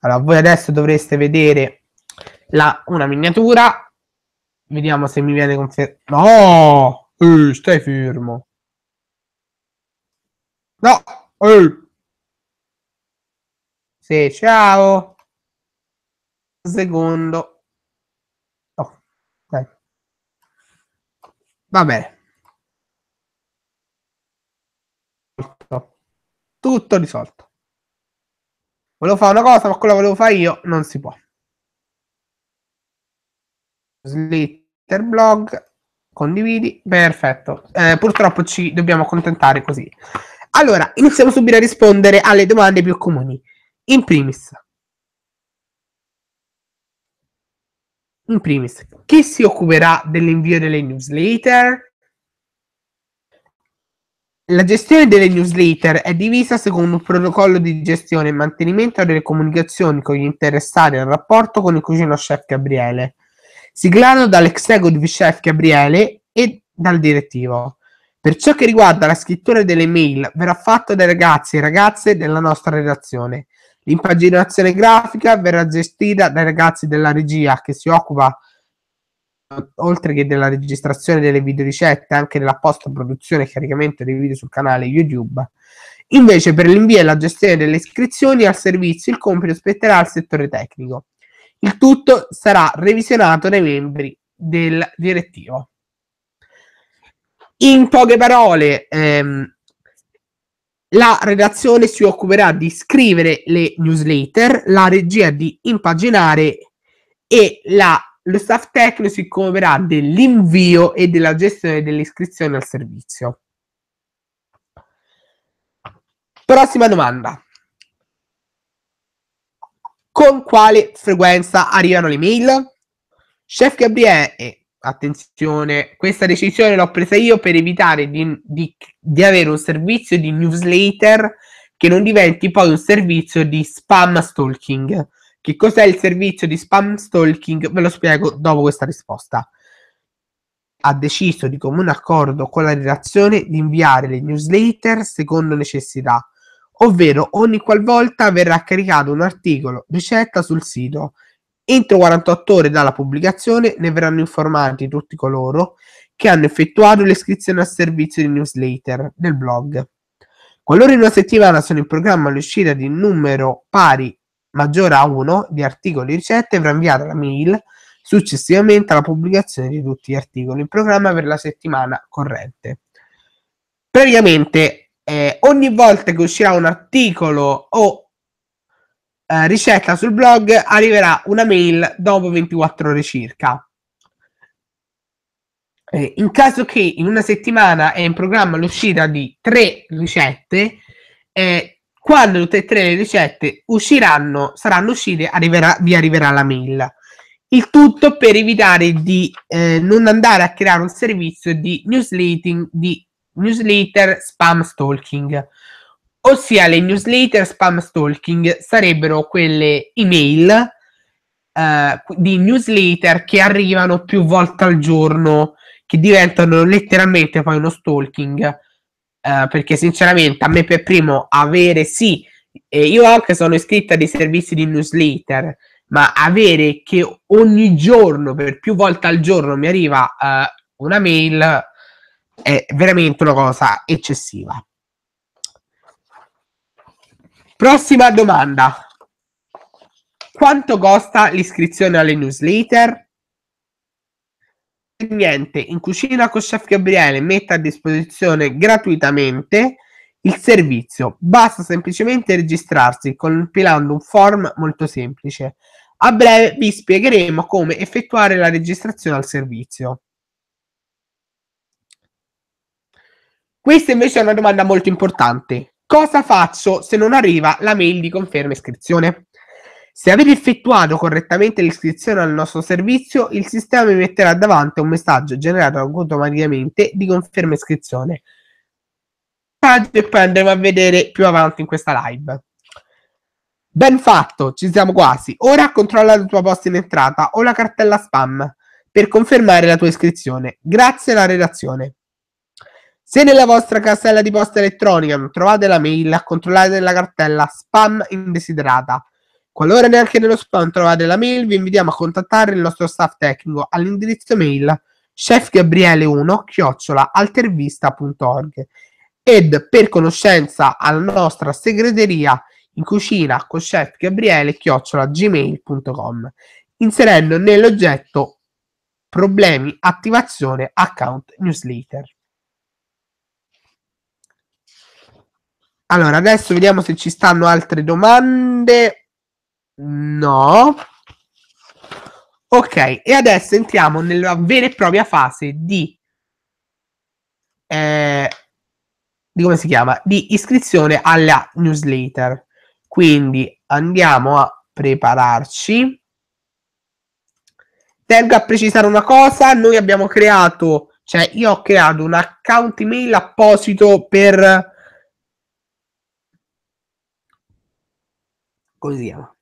Allora, voi adesso dovreste vedere la, una miniatura. Vediamo se mi viene confermato. No! Eh, stai fermo. No! Eh. Sì, ciao. Secondo. Oh, dai. Va bene. Tutto risolto. Volevo fare una cosa, ma quella volevo fare io, non si può. Slitter blog, condividi, perfetto. Eh, purtroppo ci dobbiamo accontentare così. Allora, iniziamo subito a rispondere alle domande più comuni. In primis, in primis, chi si occuperà dell'invio delle newsletter? La gestione delle newsletter è divisa secondo un protocollo di gestione e mantenimento delle comunicazioni con gli interessati al rapporto con il cugino chef Gabriele, siglato dall'executive chef Gabriele e dal direttivo. Per ciò che riguarda la scrittura delle mail, verrà fatto dai ragazzi e ragazze della nostra redazione L'impaginazione grafica verrà gestita dai ragazzi della regia che si occupa oltre che della registrazione delle videoricette anche della post produzione e caricamento dei video sul canale YouTube. Invece per l'invio e la gestione delle iscrizioni al servizio il compito spetterà al settore tecnico. Il tutto sarà revisionato dai membri del direttivo. In poche parole, ehm, la redazione si occuperà di scrivere le newsletter, la regia di impaginare e la, lo staff tecnico si occuperà dell'invio e della gestione delle iscrizioni al servizio. Prossima domanda. Con quale frequenza arrivano le mail? Chef Gabriele attenzione, questa decisione l'ho presa io per evitare di, di, di, avere un servizio di newsletter che non diventi poi un servizio di spam stalking. Che cos'è il servizio di spam stalking? Ve lo spiego dopo questa risposta. Ha deciso di comune accordo con la redazione di inviare le newsletter secondo necessità, ovvero ogni qualvolta verrà caricato un articolo ricetta sul sito Entro 48 ore dalla pubblicazione ne verranno informati tutti coloro che hanno effettuato l'iscrizione al servizio di newsletter del blog. Qualora in una settimana sono in programma l'uscita di un numero pari maggiore a 1 di articoli e ricette, verrà inviata la mail successivamente alla pubblicazione di tutti gli articoli in programma per la settimana corrente. Praticamente eh, ogni volta che uscirà un articolo o eh, ricetta sul blog arriverà una mail dopo 24 ore circa. Eh, in caso che in una settimana è in programma l'uscita di tre ricette, eh, quando tutte e tre le ricette usciranno, saranno uscite, arriverà, vi arriverà la mail. Il tutto per evitare di eh, non andare a creare un servizio di newsletter, di newsletter spam stalking, ossia le newsletter spam stalking sarebbero quelle email eh, di newsletter che arrivano più volte al giorno, che diventano letteralmente poi uno stalking, eh, perché sinceramente a me per primo avere sì, eh, io anche sono iscritta a dei servizi di newsletter, ma avere che ogni giorno, per più volte al giorno, mi arriva eh, una mail è veramente una cosa eccessiva. Prossima domanda. Quanto costa l'iscrizione alle newsletter? Niente, in cucina con Chef Gabriele mette a disposizione gratuitamente il servizio. Basta semplicemente registrarsi compilando un form molto semplice. A breve vi spiegheremo come effettuare la registrazione al servizio. Questa invece è una domanda molto importante. Cosa faccio se non arriva la mail di conferma iscrizione? Se avete effettuato correttamente l'iscrizione al nostro servizio, il sistema vi metterà davanti un messaggio generato automaticamente di conferma iscrizione. E poi andremo a vedere più avanti in questa live. Ben fatto, ci siamo quasi. Ora controlla la tua posta in entrata o la cartella spam per confermare la tua iscrizione. Grazie alla redazione. Se nella vostra casella di posta elettronica non trovate la mail, controllate la cartella spam indesiderata. Qualora neanche nello spam trovate la mail, vi invitiamo a contattare il nostro staff tecnico all'indirizzo mail chefgabriele1 chiocciola altervista.org ed per conoscenza alla nostra segreteria in cucina con chefgabriele chiocciola gmail.com inserendo nell'oggetto problemi attivazione account newsletter. Allora, adesso vediamo se ci stanno altre domande. No. Ok, e adesso entriamo nella vera e propria fase di... Eh, di come si chiama? Di iscrizione alla newsletter. Quindi andiamo a prepararci. Tengo a precisare una cosa, noi abbiamo creato, cioè io ho creato un account email apposito per così Ho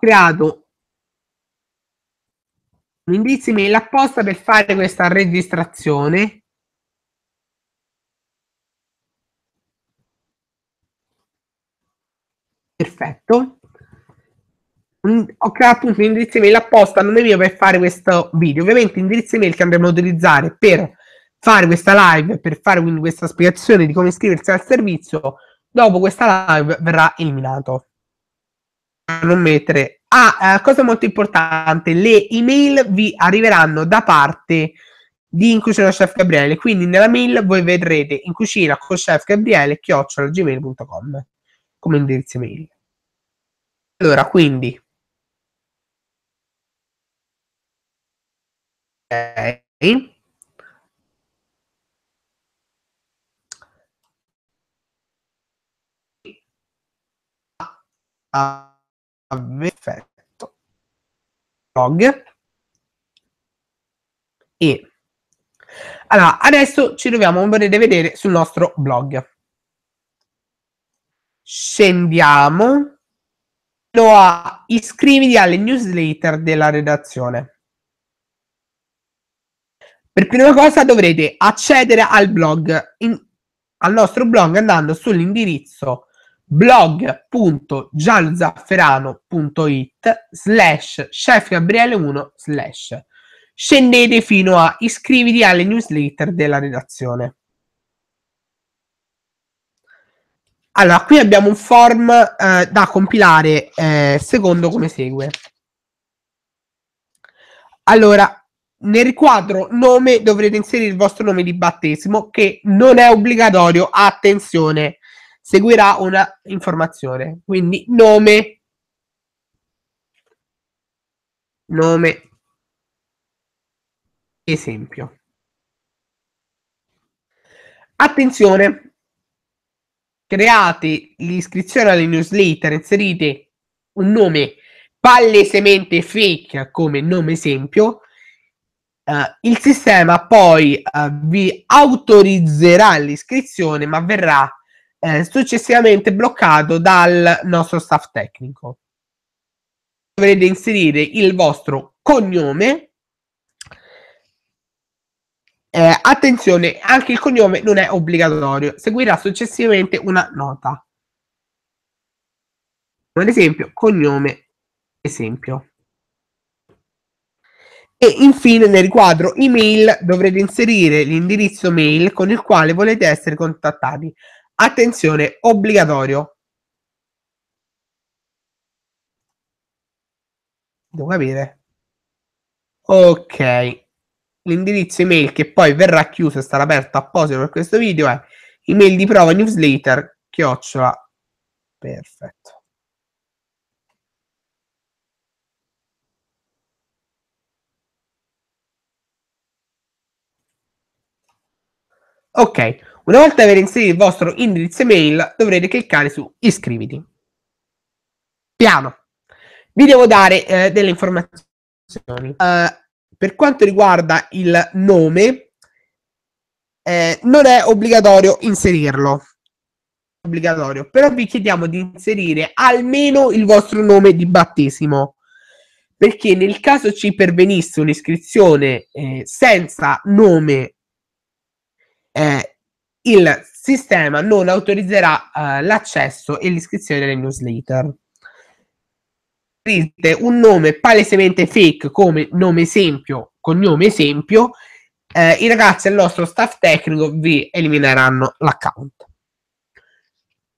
creato un indirizzo email apposta per fare questa registrazione perfetto ho creato un indirizzo email apposta a nome mio per fare questo video ovviamente indirizzo email che andremo a utilizzare per fare questa live per fare quindi questa spiegazione di come iscriversi al servizio dopo questa live verrà eliminato. Non mettere. Ah, eh, cosa molto importante, le email vi arriveranno da parte di In Cucina Chef Gabriele, quindi nella mail voi vedrete in cucina con chef Gabriele chiocciolagmail.com come indirizzo email. Allora, quindi... Okay. a effetto blog e allora adesso ci dobbiamo vedere, vedere sul nostro blog scendiamo fino a iscriviti alle newsletter della redazione per prima cosa dovrete accedere al blog in, al nostro blog andando sull'indirizzo blog.gianzafferano.it slash chefgabriele1 slash scendete fino a iscriviti alle newsletter della redazione allora qui abbiamo un form eh, da compilare eh, secondo come segue allora nel riquadro nome dovrete inserire il vostro nome di battesimo che non è obbligatorio attenzione seguirà una informazione, quindi nome, nome, esempio. Attenzione, create l'iscrizione alle newsletter, inserite un nome palesemente fake come nome esempio, Uh, il sistema poi uh, vi autorizzerà l'iscrizione, ma verrà eh, successivamente bloccato dal nostro staff tecnico. Dovrete inserire il vostro cognome. Eh, attenzione, anche il cognome non è obbligatorio, seguirà successivamente una nota. Ad esempio, cognome, esempio. E infine nel riquadro email dovrete inserire l'indirizzo mail con il quale volete essere contattati. Attenzione, obbligatorio. Devo capire. Ok. L'indirizzo email che poi verrà chiuso e sarà aperto apposito per questo video è email di prova newsletter chiocciola. Perfetto. Ok, una volta aver inserito il vostro indirizzo email dovrete cliccare su iscriviti. Piano. Vi devo dare eh, delle informazioni. Uh, per quanto riguarda il nome, eh, non è obbligatorio inserirlo. Obbligatorio, però vi chiediamo di inserire almeno il vostro nome di battesimo perché nel caso ci pervenisse un'iscrizione eh, senza nome eh, il sistema non autorizzerà eh, l'accesso e l'iscrizione alle newsletter. Un nome palesemente fake come nome esempio, cognome esempio, eh, i ragazzi e il nostro staff tecnico vi elimineranno l'account.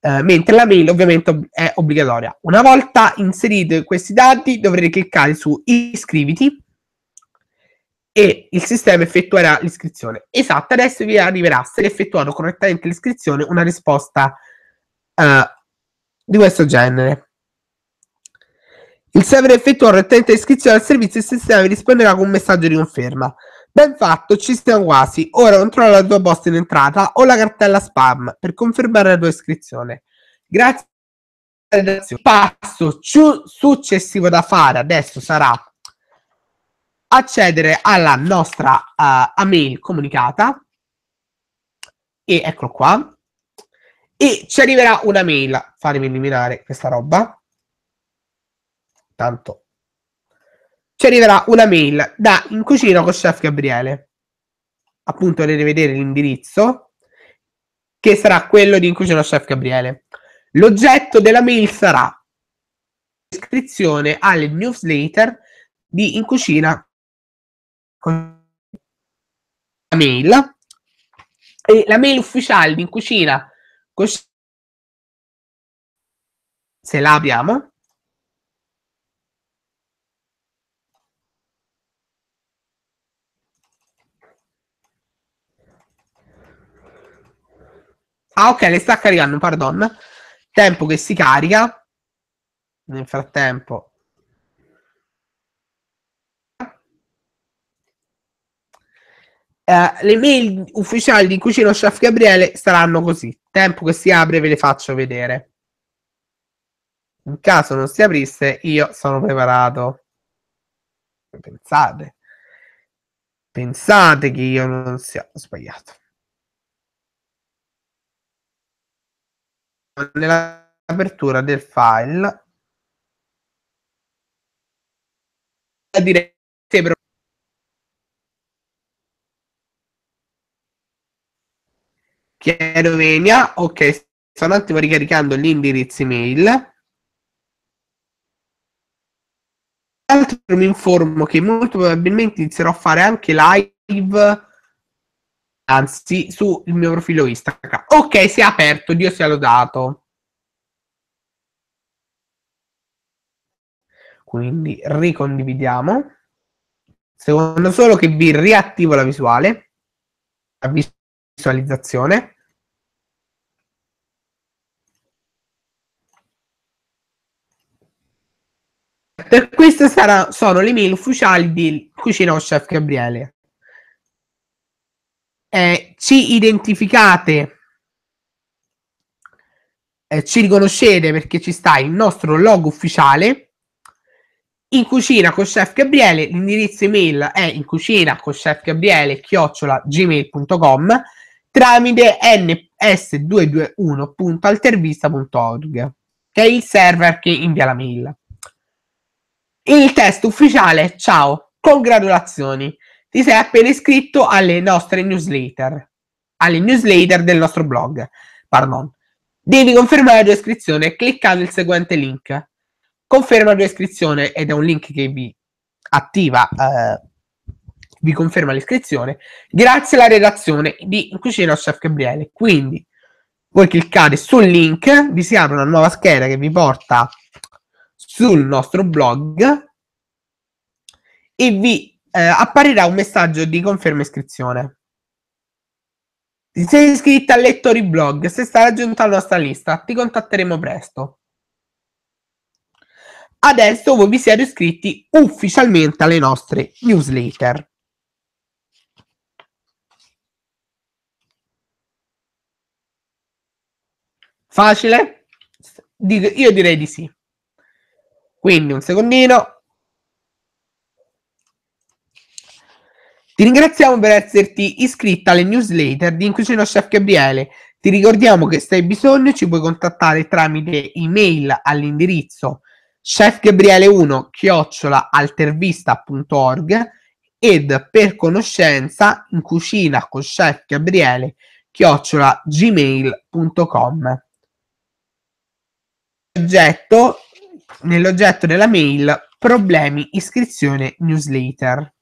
Eh, mentre la mail ovviamente è obbligatoria. Una volta inseriti questi dati dovrete cliccare su iscriviti e il sistema effettuerà l'iscrizione. Esatto, adesso vi arriverà, se effettuato correttamente l'iscrizione, una risposta uh, di questo genere. Il server effettuerà correttamente l'iscrizione al servizio e il sistema vi risponderà con un messaggio di conferma. Ben fatto, ci stiamo quasi. Ora controlla la tua posta in entrata o la cartella spam per confermare la tua iscrizione. Grazie. Il passo successivo da fare adesso sarà accedere alla nostra uh, eh, email comunicata e eccolo qua e ci arriverà una mail fatemi eliminare questa roba tanto ci arriverà una mail da in cucina con chef Gabriele appunto dovete vedere l'indirizzo che sarà quello di in cucina chef Gabriele l'oggetto della mail sarà iscrizione al newsletter di in cucina con la mail e la mail ufficiale di in cucina così se la abbiamo Ah, ok, le sta caricando, pardon. Tempo che si carica. Nel frattempo Eh, le mail ufficiali di Cucino Chef Gabriele saranno così. Tempo che si apre ve le faccio vedere. In caso non si aprisse, io sono preparato. Pensate. Pensate che io non sia sbagliato. Nell'apertura del file a dire direi Chiarovenia, ok, sto un attimo ricaricando l'indirizzo email. mail. Tra l'altro mi informo che molto probabilmente inizierò a fare anche live anzi sul mio profilo Instagram. Ok, si è aperto, Dio sia lodato. Quindi ricondividiamo. Secondo solo che vi riattivo la visuale, la visualizzazione. Per questo sarà, sono le mail ufficiali di Cucina Chef Gabriele. Eh, ci identificate, eh, ci riconoscete perché ci sta il nostro logo ufficiale. In cucina con Chef Gabriele, l'indirizzo email è in cucina con Chef Gabriele chiocciola gmail.com tramite ns221.altervista.org, che è il server che invia la mail. Il test ufficiale, ciao, congratulazioni, ti sei appena iscritto alle nostre newsletter, alle newsletter del nostro blog, pardon. Devi confermare la tua iscrizione cliccando il seguente link. Conferma la tua iscrizione ed è un link che vi attiva, eh, vi conferma l'iscrizione, grazie alla redazione di Cucina Chef Gabriele. Quindi voi cliccate sul link, vi si apre una nuova scheda che vi porta sul nostro blog e vi eh, apparirà un messaggio di conferma iscrizione. Se sei iscritto al Lettori Blog, se stai aggiunta alla nostra lista, ti contatteremo presto. Adesso voi vi siete iscritti ufficialmente alle nostre newsletter. Facile? Io direi di sì. Quindi un secondino. Ti ringraziamo per esserti iscritta alle newsletter di In Cucina Chef Gabriele. Ti ricordiamo che se hai bisogno ci puoi contattare tramite email all'indirizzo chefgabriele1 chiocciola altervista.org ed per conoscenza in cucina con chef Gabriele chiocciola gmail.com. Oggetto nell'oggetto della mail Problemi iscrizione newsletter.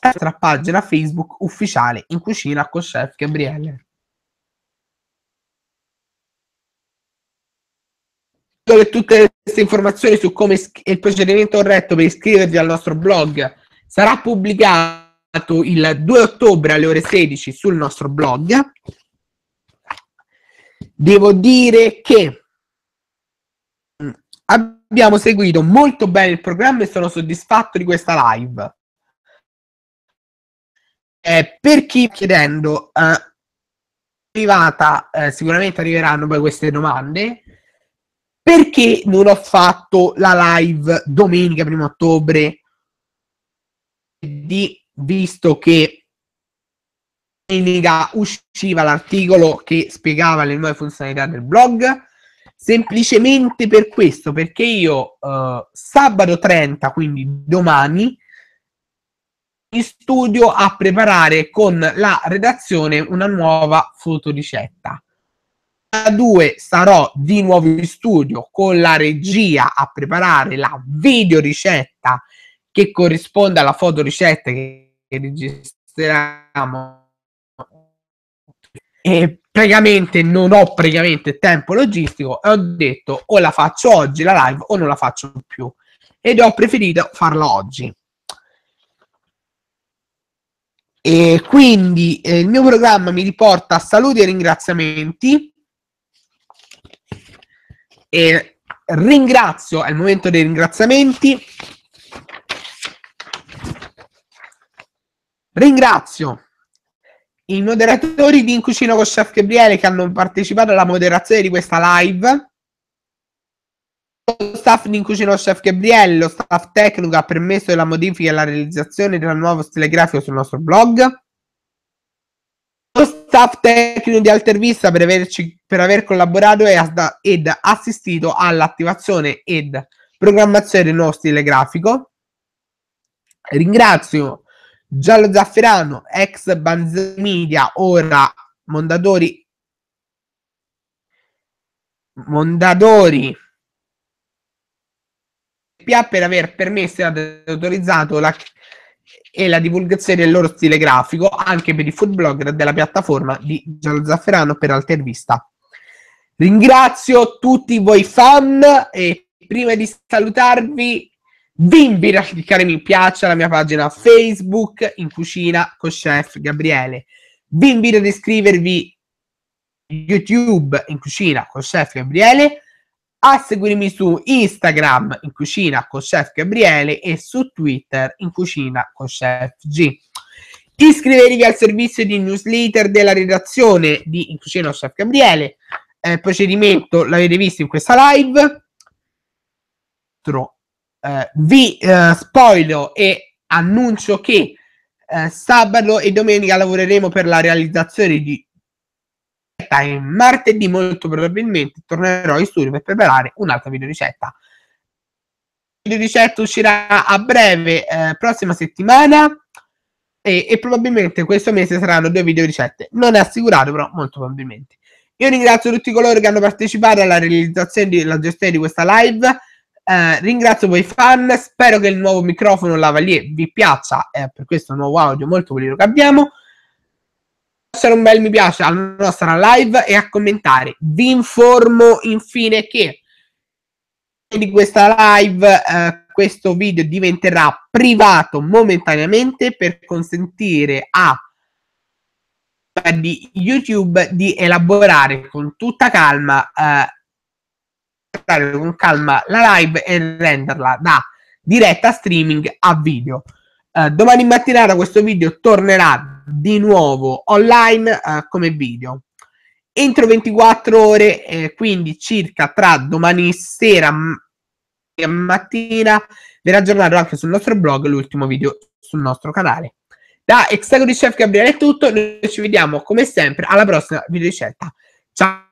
Altra pagina Facebook ufficiale in cucina con chef Gabriele. Dove tutte queste informazioni su come è il procedimento corretto per iscrivervi al nostro blog sarà pubblicato il 2 ottobre alle ore 16 sul nostro blog devo dire che abbiamo seguito molto bene il programma e sono soddisfatto di questa live. Eh, per chi chiedendo, eh, arrivata, eh, sicuramente arriveranno poi queste domande. Perché non ho fatto la live domenica 1 ottobre? Di, visto che domenica usciva l'articolo che spiegava le nuove funzionalità del blog, semplicemente per questo, perché io eh, sabato 30, quindi domani, in studio a preparare con la redazione una nuova fotoricetta. A due sarò di nuovo in studio con la regia a preparare la videoricetta che corrisponde alla fotoricetta che registriamo e praticamente non ho praticamente tempo logistico e ho detto o la faccio oggi la live o non la faccio più ed ho preferito farla oggi. E quindi eh, il mio programma mi riporta saluti e ringraziamenti. E ringrazio, è il momento dei ringraziamenti. Ringrazio i moderatori di In Cucina con Chef Gabriele che hanno partecipato alla moderazione di questa live lo staff di In Cucina con Chef Gabriele, lo staff tecnico ha permesso la modifica e la realizzazione del nuovo stile grafico sul nostro blog. Lo staff tecnico di Altervista per, averci, per aver collaborato ed assistito all'attivazione ed programmazione del nuovo stile grafico. Ringrazio Giallo Zafferano, ex Banzai ora Mondadori. Mondadori per aver permesso e autorizzato la, e la divulgazione del loro stile grafico anche per i food blogger della piattaforma di Giallo Zafferano per Altervista. Ringrazio tutti voi fan e prima di salutarvi vi invito a cliccare mi piace alla mia pagina Facebook in cucina con chef Gabriele. Vi invito ad iscrivervi YouTube in cucina con chef Gabriele, a seguirmi su Instagram in cucina con chef Gabriele e su Twitter in cucina con chef G. Iscrivervi al servizio di newsletter della redazione di In cucina con chef Gabriele. Eh, procedimento l'avete visto in questa live eh, vi eh, spoilo e annuncio che eh, sabato e domenica lavoreremo per la realizzazione di ricetta e martedì molto probabilmente tornerò in studio per preparare un'altra video ricetta. La video ricetta uscirà a breve, eh, prossima settimana e, e, probabilmente questo mese saranno due video ricette. Non è assicurato, però molto probabilmente. Io ringrazio tutti coloro che hanno partecipato alla realizzazione e alla gestione di questa live eh, ringrazio voi fan, spero che il nuovo microfono lavalier vi piaccia, eh, per questo nuovo audio molto bello che abbiamo. Lasciare un bel mi piace alla nostra live e a commentare. Vi informo infine che di questa live eh, questo video diventerà privato momentaneamente per consentire a di YouTube di elaborare con tutta calma eh, ascoltare con calma la live e renderla da diretta streaming a video. Uh, domani mattina questo video tornerà di nuovo online uh, come video. Entro 24 ore, eh, quindi circa tra domani sera e mattina, verrà aggiornato anche sul nostro blog l'ultimo video sul nostro canale. Da Hexagon di Chef Gabriele è tutto, noi ci vediamo come sempre alla prossima video ricetta. Ciao!